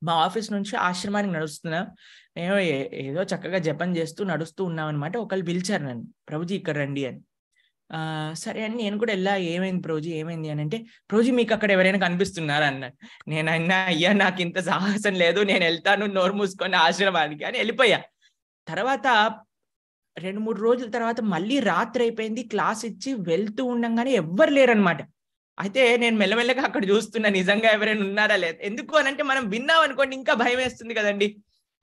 మా ఆఫీస్ నుంచి ఆశ్రమానికి నడుస్తున్నా మేము ఏదో చక్కగా జపం చేస్తూ నడుస్తూ ఉన్నాం అనమాట ఒకళ్ళు పిలిచారు నన్ను ప్రభుజీ ఇక్కడ రండి అని సరే అని నేను కూడా వెళ్ళా ఏమైంది ప్రభుజీ ఏమైంది అని అంటే ప్రభుజీ మీకు అక్కడ ఎవరైనా కనిపిస్తున్నారా అన్నాడు నేను అన్నా అయ్యా నాకు ఇంత సాహసం లేదు నేను వెళ్తాను నోరు మూసుకొని ఆశ్రమానికి అని వెళ్ళిపోయా తర్వాత రెండు మూడు రోజుల తర్వాత మళ్ళీ రాత్రి అయిపోయింది క్లాస్ ఇచ్చి వెళ్తూ ఉండంగానే ఎవ్వరు లేరనమాట అయితే నేను మెల్లమెల్లగా అక్కడ చూస్తున్నా నిజంగా ఎవరైనా ఉన్నారా లేదా ఎందుకు అని అంటే మనం విన్నాం అనుకోండి ఇంకా భయం వేస్తుంది కదండి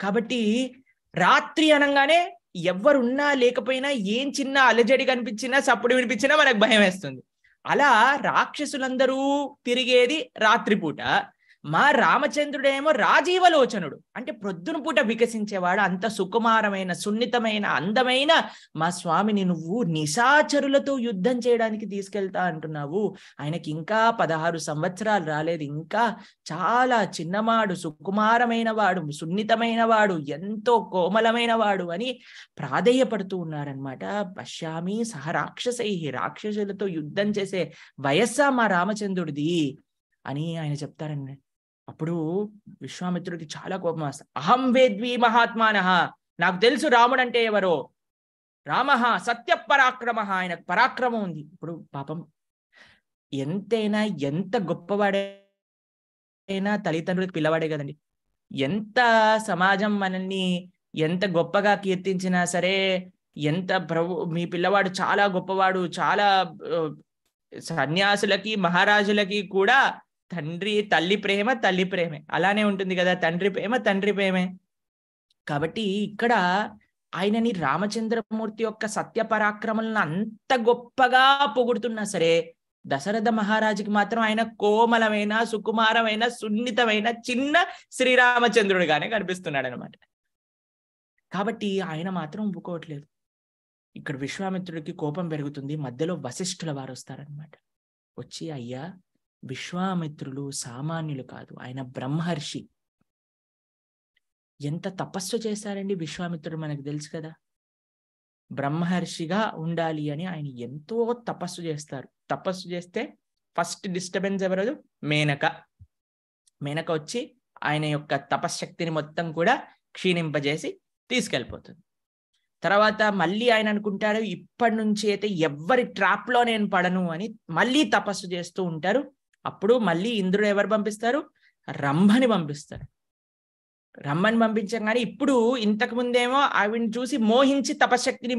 కాబట్టి రాత్రి అనగానే ఎవరున్నా లేకపోయినా ఏం చిన్న అలజడి కనిపించినా సప్పుడు వినిపించినా మనకు భయం వేస్తుంది అలా రాక్షసులందరూ తిరిగేది రాత్రిపూట మా రామచంద్రుడేమో రాజీవలోచనుడు అంటే ప్రొద్దున పూట వికసించేవాడు అంత సుకుమారమైన సున్నితమైన అందమైన మా స్వామిని నువ్వు నిశాచరులతో యుద్ధం చేయడానికి తీసుకెళ్తా అంటున్నావు ఆయనకి ఇంకా పదహారు సంవత్సరాలు రాలేదు ఇంకా చాలా చిన్నవాడు సుకుమారమైన వాడు సున్నితమైన వాడు ఎంతో కోమలమైన వాడు అని ప్రాధేయపడుతూ ఉన్నారనమాట పశ్యామి సహ రాక్షసై రాక్షసులతో యుద్ధం చేసే వయస్సా మా రామచంద్రుడిది అని ఆయన చెప్తారండి అప్పుడు విశ్వామిత్రుడికి చాలా కోపం వస్తుంది అహం వేద్వి మహాత్మాన నాకు తెలుసు రాముడు అంటే ఎవరో రామ సత్య పరాక్రమ ఆయన పరాక్రమం ఉంది ఇప్పుడు పాపం ఎంతైనా ఎంత అయినా తల్లిదండ్రులకు పిల్లవాడే కదండి ఎంత సమాజం మనల్ని ఎంత గొప్పగా కీర్తించినా సరే ఎంత ప్రభు మీ పిల్లవాడు చాలా గొప్పవాడు చాలా సన్యాసులకి మహారాజులకి కూడా తండ్రి తల్లి ప్రేమ తల్లి ప్రేమే అలానే ఉంటుంది కదా తండ్రి ప్రేమ తండ్రి ప్రేమే కాబట్టి ఇక్కడ ఆయనని రామచంద్రమూర్తి యొక్క సత్య పరాక్రమలను అంత గొప్పగా పొగుడుతున్నా సరే దశరథ మహారాజుకి మాత్రం ఆయన కోమలమైన సుకుమారమైన సున్నితమైన చిన్న శ్రీరామచంద్రుడుగానే కనిపిస్తున్నాడు అనమాట కాబట్టి ఆయన మాత్రం ఒప్పుకోవట్లేదు ఇక్కడ విశ్వామిత్రుడికి కోపం పెరుగుతుంది మధ్యలో వశిష్ఠుల వారు వస్తారనమాట వచ్చి అయ్యా విశ్వామిత్రులు సామాన్యులు కాదు ఆయన బ్రహ్మర్షి ఎంత తపస్సు చేశారండి విశ్వామిత్రుడు మనకు తెలుసు కదా బ్రహ్మహర్షిగా ఉండాలి అని ఆయన ఎంతో తపస్సు చేస్తారు తపస్సు చేస్తే ఫస్ట్ డిస్టర్బెన్స్ ఎవరదు మేనక మేనక వచ్చి ఆయన యొక్క తపశ్శక్తిని మొత్తం కూడా క్షీణింపజేసి తీసుకెళ్ళిపోతుంది తర్వాత మళ్ళీ ఆయన అనుకుంటారు ఇప్పటి నుంచి అయితే ఎవరి ట్రాప్లో నేను పడను అని మళ్ళీ తపస్సు చేస్తూ ఉంటారు అప్పుడు మళ్ళీ ఇంద్రుడు ఎవరు పంపిస్తారు రంభని పంపిస్తారు రమ్మని పంపించాం కానీ ఇప్పుడు ఇంతకు ముందేమో ఆవిడని చూసి మోహించి తపశక్తిని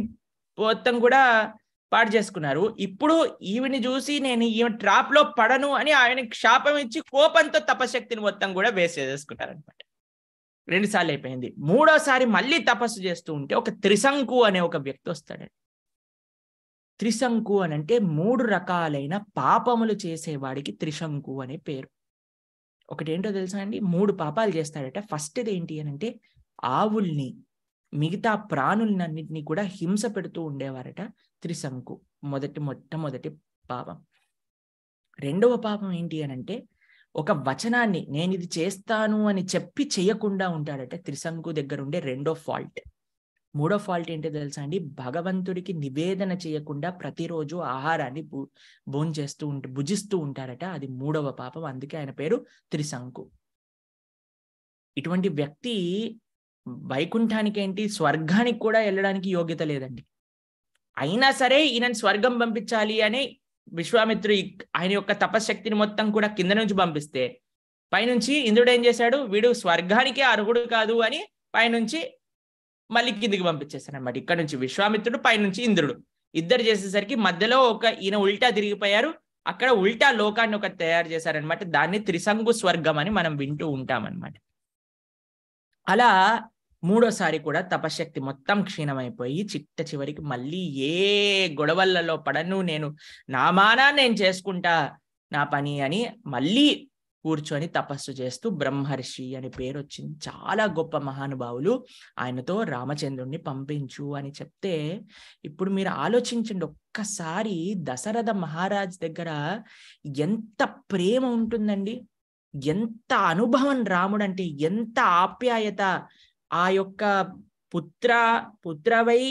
మొత్తం కూడా పాడు చేసుకున్నారు ఇప్పుడు ఈవిని చూసి నేను ఈమె ట్రాప్ లో పడను అని ఆయన క్షాపం ఇచ్చి కోపంతో తపశక్తిని మొత్తం కూడా వేస్ట్ రెండు సార్లు అయిపోయింది మూడోసారి మళ్ళీ తపస్సు చేస్తూ ఉంటే ఒక త్రిశంకు అనే ఒక వ్యక్తి వస్తాడు త్రిశంకు అని అంటే మూడు రకాలైన పాపములు చేసేవాడికి త్రిశంకు అనే పేరు ఒకటేంటో తెలుసా అండి మూడు పాపాలు చేస్తాడట ఫస్ట్ది ఏంటి అని అంటే ఆవుల్ని మిగతా ప్రాణులన్నింటినీ కూడా హింస పెడుతూ ఉండేవారట త్రిశంకు మొదటి మొట్టమొదటి పాపం రెండవ పాపం ఏంటి అని అంటే ఒక వచనాన్ని నేను ఇది చేస్తాను అని చెప్పి చేయకుండా ఉంటాడట త్రిశంకు దగ్గర ఉండే రెండో ఫాల్ట్ మూడో ఫాల్ట్ ఏంటి తెలుసా అండి భగవంతుడికి నివేదన చేయకుండా ప్రతిరోజు ఆహారాన్ని భోజనం చేస్తూ ఉంటే భుజిస్తూ ఉంటారట అది మూడవ పాపం అందుకే ఆయన పేరు త్రిశంకు ఇటువంటి వ్యక్తి వైకుంఠానికి ఏంటి స్వర్గానికి కూడా వెళ్ళడానికి యోగ్యత లేదండి అయినా సరే ఈయన స్వర్గం పంపించాలి అని విశ్వామిత్రు ఆయన యొక్క తపశక్తిని మొత్తం కూడా కింద నుంచి పంపిస్తే పైనుంచి ఇంద్రుడు ఏం చేశాడు వీడు స్వర్గానికే అర్హుడు కాదు అని పైనుంచి మళ్ళీ కిందికి పంపించేస్తాను అనమాట ఇక్కడ నుంచి విశ్వామిత్రుడు పైనుంచి ఇంద్రుడు ఇద్దరు చేసేసరికి మధ్యలో ఒక ఈయన ఉల్టా తిరిగిపోయారు అక్కడ ఉల్టా లోకాన్ని ఒక తయారు చేశారనమాట దాన్ని త్రిసంగు స్వర్గం అని మనం వింటూ ఉంటామన్నమాట అలా మూడోసారి కూడా తపశక్తి మొత్తం క్షీణమైపోయి చిట్ట చివరికి మళ్ళీ ఏ గొడవలలో పడను నేను నా మానా నేను చేసుకుంటా నా పని అని మళ్ళీ కూర్చొని తపస్సు చేస్తూ బ్రహ్మర్షి అనే పేరు వచ్చింది చాలా గొప్ప మహానుభావులు ఆయనతో రామచంద్రుణ్ణి పంపించు అని చెప్తే ఇప్పుడు మీరు ఆలోచించండి ఒక్కసారి దశరథ మహారాజ్ దగ్గర ఎంత ప్రేమ ఉంటుందండి ఎంత అనుభవం రాముడంటే ఎంత ఆప్యాయత ఆ యొక్క పుత్ర పుత్రవై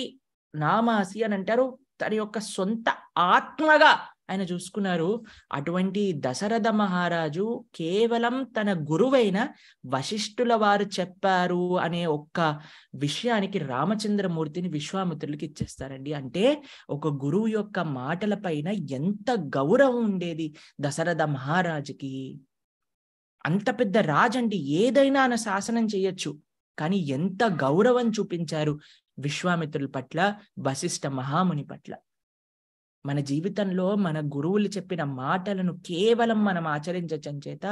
నామాసి అని అంటారు తన యొక్క సొంత ఆత్మగా ఆయన చూసుకున్నారు అటువంటి దశరథ మహారాజు కేవలం తన గురువైన వశిష్ఠుల వారు చెప్పారు అనే ఒక్క విషయానికి రామచంద్రమూర్తిని విశ్వామిత్రులకి ఇచ్చేస్తారండి అంటే ఒక గురువు యొక్క మాటల పైన ఎంత గౌరవం ఉండేది దశరథ మహారాజుకి అంత పెద్ద రాజండి ఏదైనా ఆయన శాసనం చేయొచ్చు కానీ ఎంత గౌరవం చూపించారు విశ్వామిత్రుల పట్ల వశిష్ఠ మహాముని పట్ల మన జీవితంలో మన గురువులు చెప్పిన మాటలను కేవలం మనం ఆచరించచ్చని చేత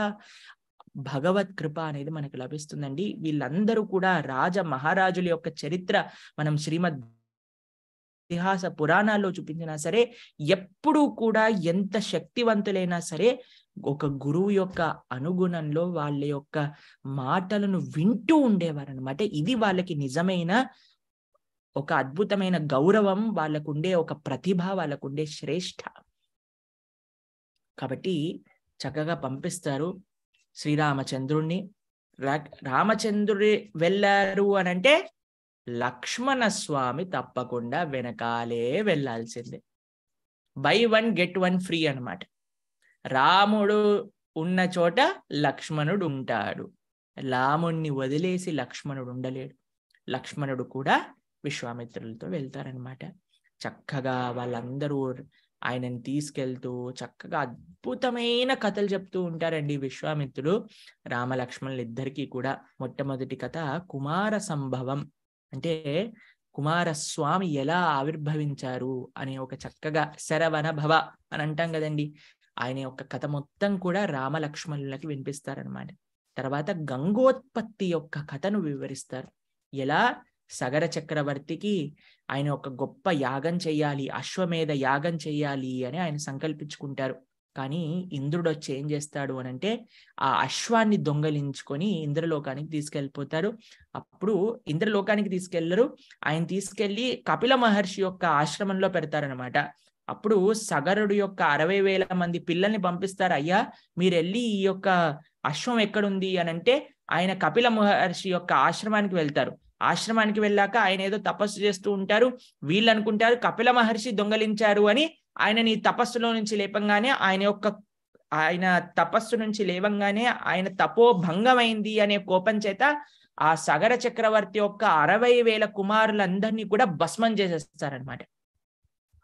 భగవత్ కృప అనేది మనకు లభిస్తుందండి వీళ్ళందరూ కూడా రాజ మహారాజుల యొక్క చరిత్ర మనం శ్రీమద్ ఇతిహాస పురాణాల్లో చూపించినా సరే ఎప్పుడూ కూడా ఎంత శక్తివంతులైనా సరే ఒక గురువు యొక్క అనుగుణంలో వాళ్ళ యొక్క మాటలను వింటూ ఉండేవారు అనమాట ఇది వాళ్ళకి నిజమైన ఒక అద్భుతమైన గౌరవం వాళ్ళకుండే ఒక ప్రతిభ వాళ్ళకుండే శ్రేష్ఠ కాబట్టి చక్కగా పంపిస్తారు శ్రీరామచంద్రుణ్ణి రామచంద్రుడి వెళ్ళారు అని అంటే లక్ష్మణ స్వామి తప్పకుండా వెనకాలే వెళ్ళాల్సిందే buy one get one free అనమాట రాముడు ఉన్న చోట లక్ష్మణుడు ఉంటాడు రాముణ్ణి వదిలేసి లక్ష్మణుడు ఉండలేడు లక్ష్మణుడు కూడా విశ్వామిత్రులతో వెళ్తారనమాట చక్కగా వాళ్ళందరూ ఆయనని తీసుకెళ్తూ చక్కగా అద్భుతమైన కథలు చెప్తూ ఉంటారండి విశ్వామిత్రుడు రామలక్ష్మణులు ఇద్దరికీ కూడా మొట్టమొదటి కథ కుమార సంభవం అంటే కుమారస్వామి ఎలా ఆవిర్భవించారు అనే ఒక చక్కగా శరవణ భవ అని అంటాం కదండి ఆయన యొక్క కథ మొత్తం కూడా రామలక్ష్మణులకి వినిపిస్తారనమాట తర్వాత గంగోత్పత్తి యొక్క కథను వివరిస్తారు ఎలా సగర చక్రవర్తికి ఆయన ఒక గొప్ప యాగం చెయ్యాలి అశ్వమేధ యాగం చెయ్యాలి అని ఆయన సంకల్పించుకుంటారు కానీ ఇంద్రుడు వచ్చి ఏం చేస్తాడు అని అంటే ఆ అశ్వాన్ని దొంగలించుకొని ఇంద్రలోకానికి తీసుకెళ్ళిపోతారు అప్పుడు ఇంద్రలోకానికి తీసుకెళ్లరు ఆయన తీసుకెళ్లి కపిల మహర్షి యొక్క ఆశ్రమంలో పెడతారనమాట అప్పుడు సగరుడు యొక్క అరవై వేల మంది పిల్లల్ని పంపిస్తారు అయ్యా మీరు వెళ్ళి ఈ యొక్క అశ్వం ఎక్కడుంది అని అంటే ఆయన కపిల మహర్షి యొక్క ఆశ్రమానికి వెళ్తారు ఆశ్రమానికి వెళ్ళాక ఆయన ఏదో తపస్సు చేస్తూ ఉంటారు వీళ్ళు అనుకుంటారు కపిల మహర్షి దొంగలించారు అని ఆయన నీ తపస్సులో నుంచి లేపంగానే ఆయన యొక్క ఆయన తపస్సు నుంచి లేవంగానే ఆయన తపో భంగమైంది అనే కోపం చేత ఆ సగర చక్రవర్తి యొక్క అరవై వేల కుమారులందరినీ కూడా భస్మం చేసేస్తారనమాట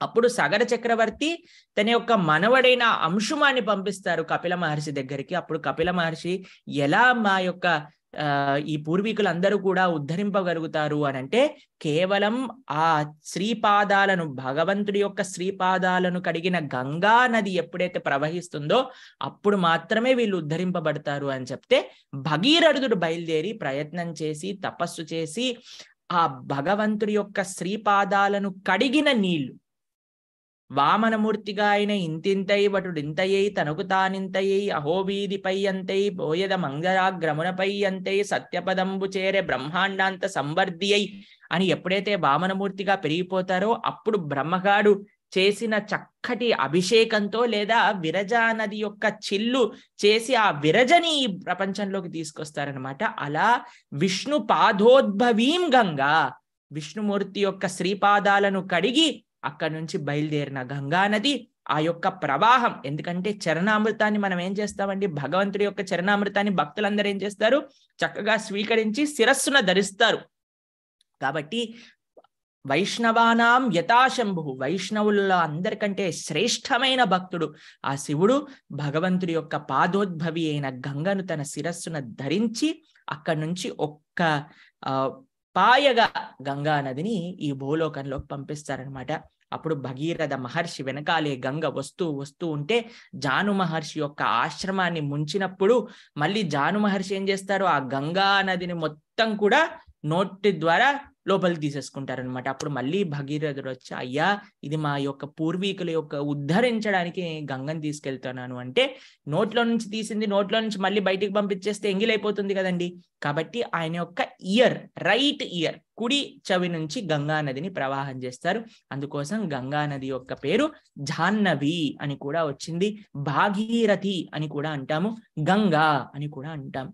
అప్పుడు సగర చక్రవర్తి తన యొక్క మనవడైన అంశుమాన్ని పంపిస్తారు కపిల మహర్షి దగ్గరికి అప్పుడు కపిల మహర్షి ఎలా మా యొక్క ఈ పూర్వీకులందరూ కూడా ఉద్ధరింపగలుగుతారు అని అంటే కేవలం ఆ శ్రీపాదాలను భగవంతుడి యొక్క శ్రీపాదాలను కడిగిన గంగా నది ఎప్పుడైతే ప్రవహిస్తుందో అప్పుడు మాత్రమే వీళ్ళు ఉద్ధరింపబడతారు అని చెప్తే భగీరథుడు బయలుదేరి ప్రయత్నం చేసి తపస్సు చేసి ఆ భగవంతుడి యొక్క శ్రీపాదాలను కడిగిన నీళ్లు వామనమూర్తిగా ఆయన ఇంతింతై వటుడు ఇంతయై తనకు తానింతయై అహోబీదిపై అంతై బోయద మంగళాగ్రమునపై అంతై సత్యపదంబు చేరే బ్రహ్మాండాంత సంవర్ధి అయి అని ఎప్పుడైతే వామనమూర్తిగా పెరిగిపోతారో అప్పుడు బ్రహ్మగాడు చేసిన చక్కటి అభిషేకంతో లేదా విరజా నది యొక్క చిల్లు చేసి ఆ విరజని ఈ ప్రపంచంలోకి తీసుకొస్తారనమాట అలా విష్ణు పాదోద్భవీం గంగా విష్ణుమూర్తి యొక్క శ్రీపాదాలను కడిగి అక్కడి నుంచి బయలుదేరిన గంగా నది ఆ యొక్క ప్రవాహం ఎందుకంటే చరణామృతాన్ని మనం ఏం చేస్తామండి భగవంతుడి యొక్క చరణామృతాన్ని భక్తులందరూ ఏం చేస్తారు చక్కగా స్వీకరించి శిరస్సున ధరిస్తారు కాబట్టి వైష్ణవానాం యథాశంభు వైష్ణవుల్లో అందరికంటే శ్రేష్టమైన భక్తుడు ఆ శివుడు భగవంతుడి యొక్క పాదోద్భవి అయిన గంగను తన శిరస్సున ధరించి అక్కడి నుంచి ఒక్క పాయగా గంగా నదిని ఈ భూలోకంలోకి పంపిస్తారనమాట అప్పుడు భగీరథ మహర్షి వెనకాలే గంగ వస్తూ వస్తూ ఉంటే జాను మహర్షి యొక్క ఆశ్రమాన్ని ముంచినప్పుడు మళ్ళీ జాను మహర్షి ఏం చేస్తారు ఆ గంగా నదిని మొత్తం కూడా నోటి ద్వారా లోపలికి తీసేసుకుంటారనమాట అప్పుడు మళ్ళీ భగీరథుడు వచ్చి అయ్యా ఇది మా యొక్క పూర్వీకుల యొక్క ఉద్ధరించడానికి గంగని తీసుకెళ్తున్నాను అంటే నోట్లో నుంచి తీసింది నోట్లో నుంచి మళ్ళీ బయటికి పంపించేస్తే ఎంగిలైపోతుంది కదండి కాబట్టి ఆయన యొక్క ఇయర్ రైట్ ఇయర్ కుడి చవి నుంచి గంగా నదిని ప్రవాహం చేస్తారు అందుకోసం గంగా నది యొక్క పేరు జాహ్నవి అని కూడా వచ్చింది భాగీరథి అని కూడా అంటాము గంగా అని కూడా అంటాం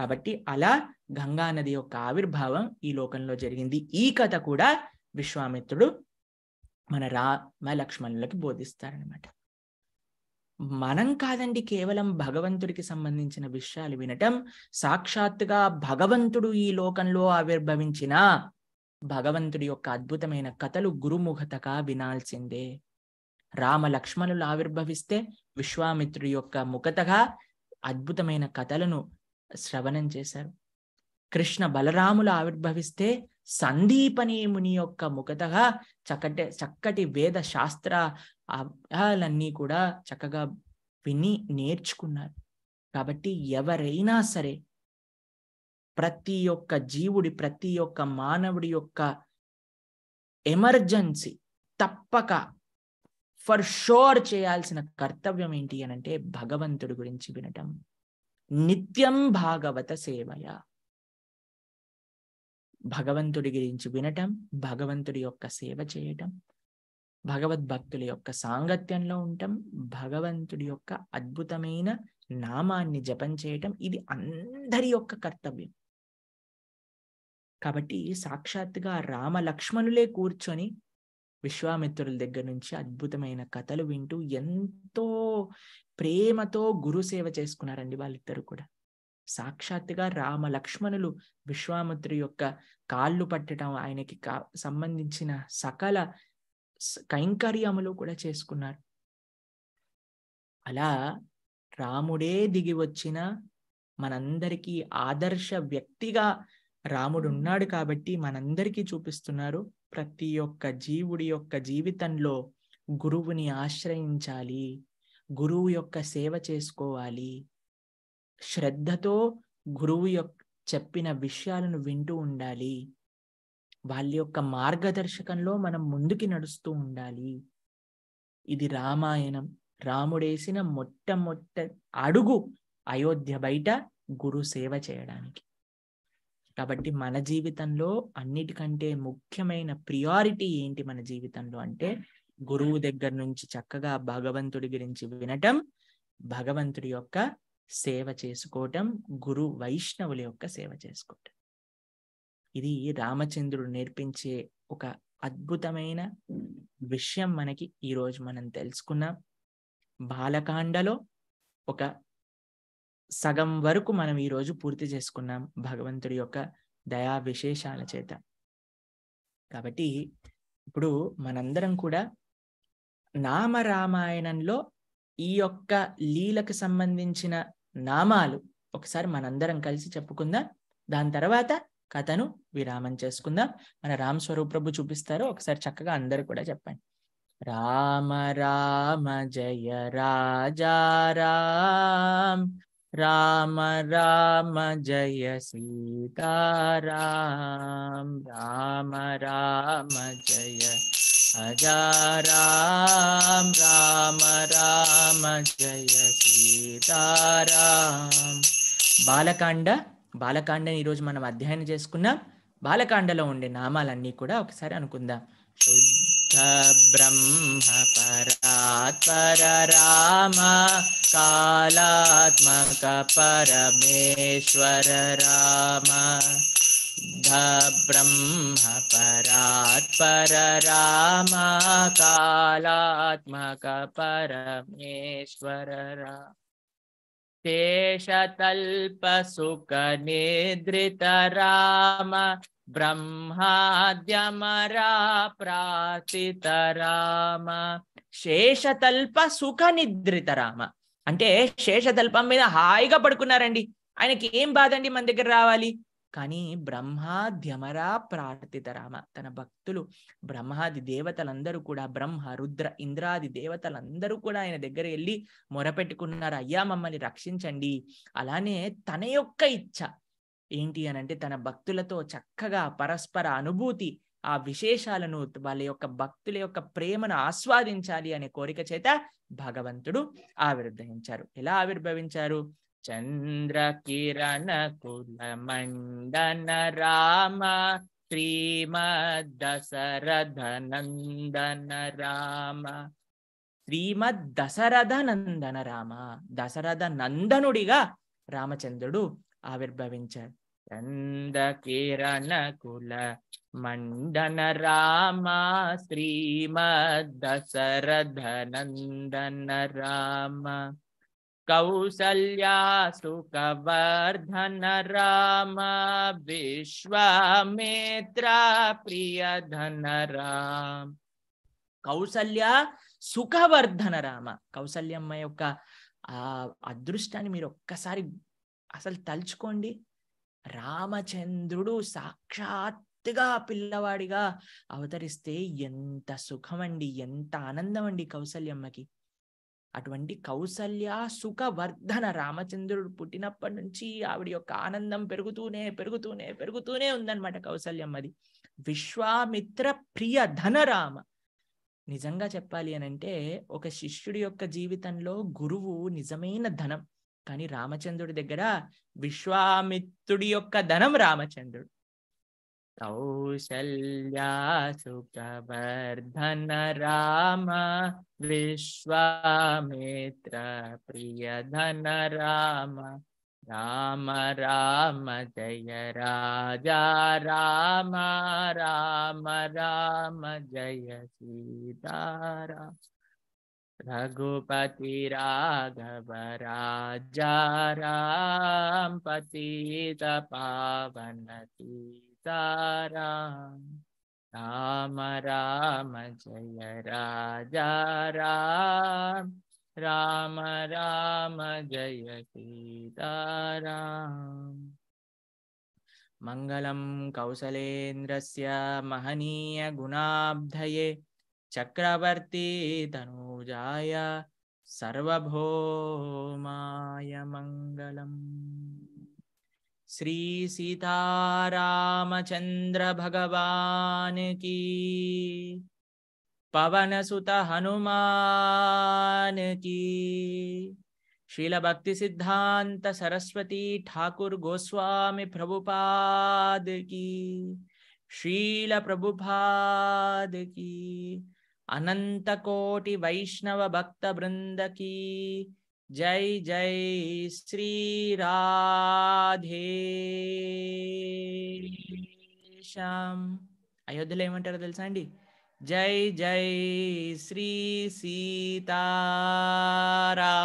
కాబట్టి అలా గంగా నది యొక్క ఆవిర్భావం ఈ లోకంలో జరిగింది ఈ కథ కూడా విశ్వామిత్రుడు మన రామ లక్ష్మణులకి బోధిస్తారనమాట మనం కాదండి కేవలం భగవంతుడికి సంబంధించిన విషయాలు వినటం సాక్షాత్తుగా భగవంతుడు ఈ లోకంలో ఆవిర్భవించిన భగవంతుడి యొక్క అద్భుతమైన కథలు గురుముఖతగా వినాల్సిందే రామ లక్ష్మణులు ఆవిర్భవిస్తే విశ్వామిత్రుడి యొక్క ముఖతగా అద్భుతమైన కథలను శ్రవణం చేశారు కృష్ణ బలరాములు ఆవిర్భవిస్తే సందీపని ముని యొక్క ముఖతగా చక్కటి చక్కటి వేద శాస్త్ర అభ్యాలన్నీ కూడా చక్కగా విని నేర్చుకున్నారు కాబట్టి ఎవరైనా సరే ప్రతి ఒక్క జీవుడి ప్రతి ఒక్క మానవుడి యొక్క ఎమర్జెన్సీ తప్పక ఫర్ షోర్ చేయాల్సిన కర్తవ్యం ఏంటి అనంటే భగవంతుడి గురించి వినటం నిత్యం భాగవత సేవయ భగవంతుడి గురించి వినటం భగవంతుడి యొక్క సేవ చేయటం భగవద్భక్తుల యొక్క సాంగత్యంలో ఉండటం భగవంతుడి యొక్క అద్భుతమైన నామాన్ని జపం చేయటం ఇది అందరి యొక్క కర్తవ్యం కాబట్టి సాక్షాత్గా రామ లక్ష్మణులే కూర్చొని విశ్వామిత్రుల దగ్గర నుంచి అద్భుతమైన కథలు వింటూ ఎంతో ప్రేమతో గురుసేవ చేసుకున్నారండి వాళ్ళిద్దరు కూడా సాక్షాత్తుగా రామ లక్ష్మణులు విశ్వామిత్రు యొక్క కాళ్ళు పట్టడం ఆయనకి కా సంబంధించిన సకల కైంకర్యములు కూడా చేసుకున్నారు అలా రాముడే దిగి వచ్చిన మనందరికీ ఆదర్శ వ్యక్తిగా రాముడు ఉన్నాడు కాబట్టి మనందరికీ చూపిస్తున్నారు ప్రతి ఒక్క జీవుడి యొక్క జీవితంలో గురువుని ఆశ్రయించాలి గురువు యొక్క సేవ చేసుకోవాలి శ్రద్ధతో గురువు యొక్క చెప్పిన విషయాలను వింటూ ఉండాలి వాళ్ళ యొక్క మార్గదర్శకంలో మనం ముందుకి నడుస్తూ ఉండాలి ఇది రామాయణం రాముడేసిన మొట్టమొట్ట అడుగు అయోధ్య బయట గురు సేవ చేయడానికి కాబట్టి మన జీవితంలో అన్నిటికంటే ముఖ్యమైన ప్రియారిటీ ఏంటి మన జీవితంలో అంటే గురువు దగ్గర నుంచి చక్కగా భగవంతుడి గురించి వినటం భగవంతుడి యొక్క సేవ చేసుకోవటం గురు వైష్ణవుల యొక్క సేవ చేసుకోవటం ఇది రామచంద్రుడు నేర్పించే ఒక అద్భుతమైన విషయం మనకి ఈరోజు మనం తెలుసుకున్నాం బాలకాండలో ఒక సగం వరకు మనం ఈరోజు పూర్తి చేసుకున్నాం భగవంతుడి యొక్క దయా విశేషాల చేత కాబట్టి ఇప్పుడు మనందరం కూడా నామరామాయణంలో ఈ యొక్క లీలకు సంబంధించిన నామాలు ఒకసారి మనందరం కలిసి చెప్పుకుందాం దాని తర్వాత కథను విరామం చేసుకుందాం మన రామ్ స్వరూప్ ప్రభు చూపిస్తారు ఒకసారి చక్కగా అందరు కూడా చెప్పండి రామ రామ జయ రాజారాం రామ రామ జయ సీతారాం రామ రామ జయ అజారాం రామ రామ జయ సీతారాం सीताराम బాలకాండ బాలకాండని ఈరోజు మనం అధ్యయనం చేసుకున్నాం బాలకాండలో ఉండే నామాలన్నీ కూడా ఒకసారి అనుకుందాం శుద్ధ బ్రహ్మ పరాత్పర రామ కాళాత్మక పరమేశ్వర రామ ब्रह्मपरात्पररामाकालात्मकपरमेश्वर शेषतल्पसुखनिद्रितराम బ్రహ్మాద్యమరా ప్రాతితరామ శేషతల్ప సుఖ నిద్రిత రామ అంటే శేషతల్పం మీద హాయిగా పడుకున్నారండి ఆయనకి ఏం బాధండి మన దగ్గర రావాలి కానీ బ్రహ్మాధ్యమరా ప్రార్థిత రామ తన భక్తులు బ్రహ్మాది దేవతలందరూ కూడా బ్రహ్మ రుద్ర ఇంద్రాది దేవతలందరూ కూడా ఆయన దగ్గర వెళ్ళి మొరపెట్టుకున్నారు అయ్యా మమ్మల్ని రక్షించండి అలానే తన యొక్క ఇచ్చ ఏంటి అనంటే తన భక్తులతో చక్కగా పరస్పర అనుభూతి ఆ విశేషాలను వాళ్ళ యొక్క భక్తుల యొక్క ప్రేమను ఆస్వాదించాలి అనే కోరిక చేత భగవంతుడు ఆవిర్భవించారు ఎలా ఆవిర్భవించారు चन्द्रकिरणकुलमण्डन राम మండన రామ శ్రీమద్ దశరథ నందన రామ దశరథ నందనుడిగా రామచంద్రుడు ఆవిర్భవించాడు చంద్రకిరణ కుల మండన రామ శ్రీమద్ దశరథ నందన రామ కౌసల్యాసు కవర్ధన రామ విశ్వామిత్ర ప్రియధన రామ కౌసల్య సుఖవర్ధన రామ కౌసల్యమ్మ యొక్క ఆ అదృష్టాన్ని మీరు ఒక్కసారి అసలు తలుచుకోండి రామచంద్రుడు సాక్షాత్తుగా పిల్లవాడిగా అవతరిస్తే ఎంత సుఖమండి ఎంత ఆనందం అండి కౌసల్యమ్మకి అటువంటి కౌసల్య సుఖవర్ధన రామచంద్రుడు పుట్టినప్పటి నుంచి ఆవిడ యొక్క ఆనందం పెరుగుతూనే పెరుగుతూనే పెరుగుతూనే ఉందన్నమాట కౌసల్యం అది విశ్వామిత్ర ప్రియ ధనరామ నిజంగా చెప్పాలి అనంటే ఒక శిష్యుడి యొక్క జీవితంలో గురువు నిజమైన ధనం కానీ రామచంద్రుడి దగ్గర విశ్వామిత్రుడి యొక్క ధనం రామచంద్రుడు कौशल्या सुखवर्धन राम विश्वामित्र धन राम राम राम जय राजा राम राम राम जय सीताराम रघुपति राघव राजा राम पावन पावनती सीताराम राम राम जय राजा राम राम राम जय सीताराम मङ्गलं कौसलेन्द्रस्य महनीयगुणाब्धये चक्रवर्ती तनूजाय सर्वभौमाय मङ्गलम् भगवान की पवन सुत हनुमान की शील भक्ति सिद्धांत सरस्वती ठाकुर गोस्वामी प्रभुपाद की शील प्रभुपाद की अनंत कोटि वैष्णव भक्त बृंद की జై జై శ్రీ రాధే అయోధ్యలో ఏమంటారో తెలుసా అండి జై జై శ్రీ సీతారా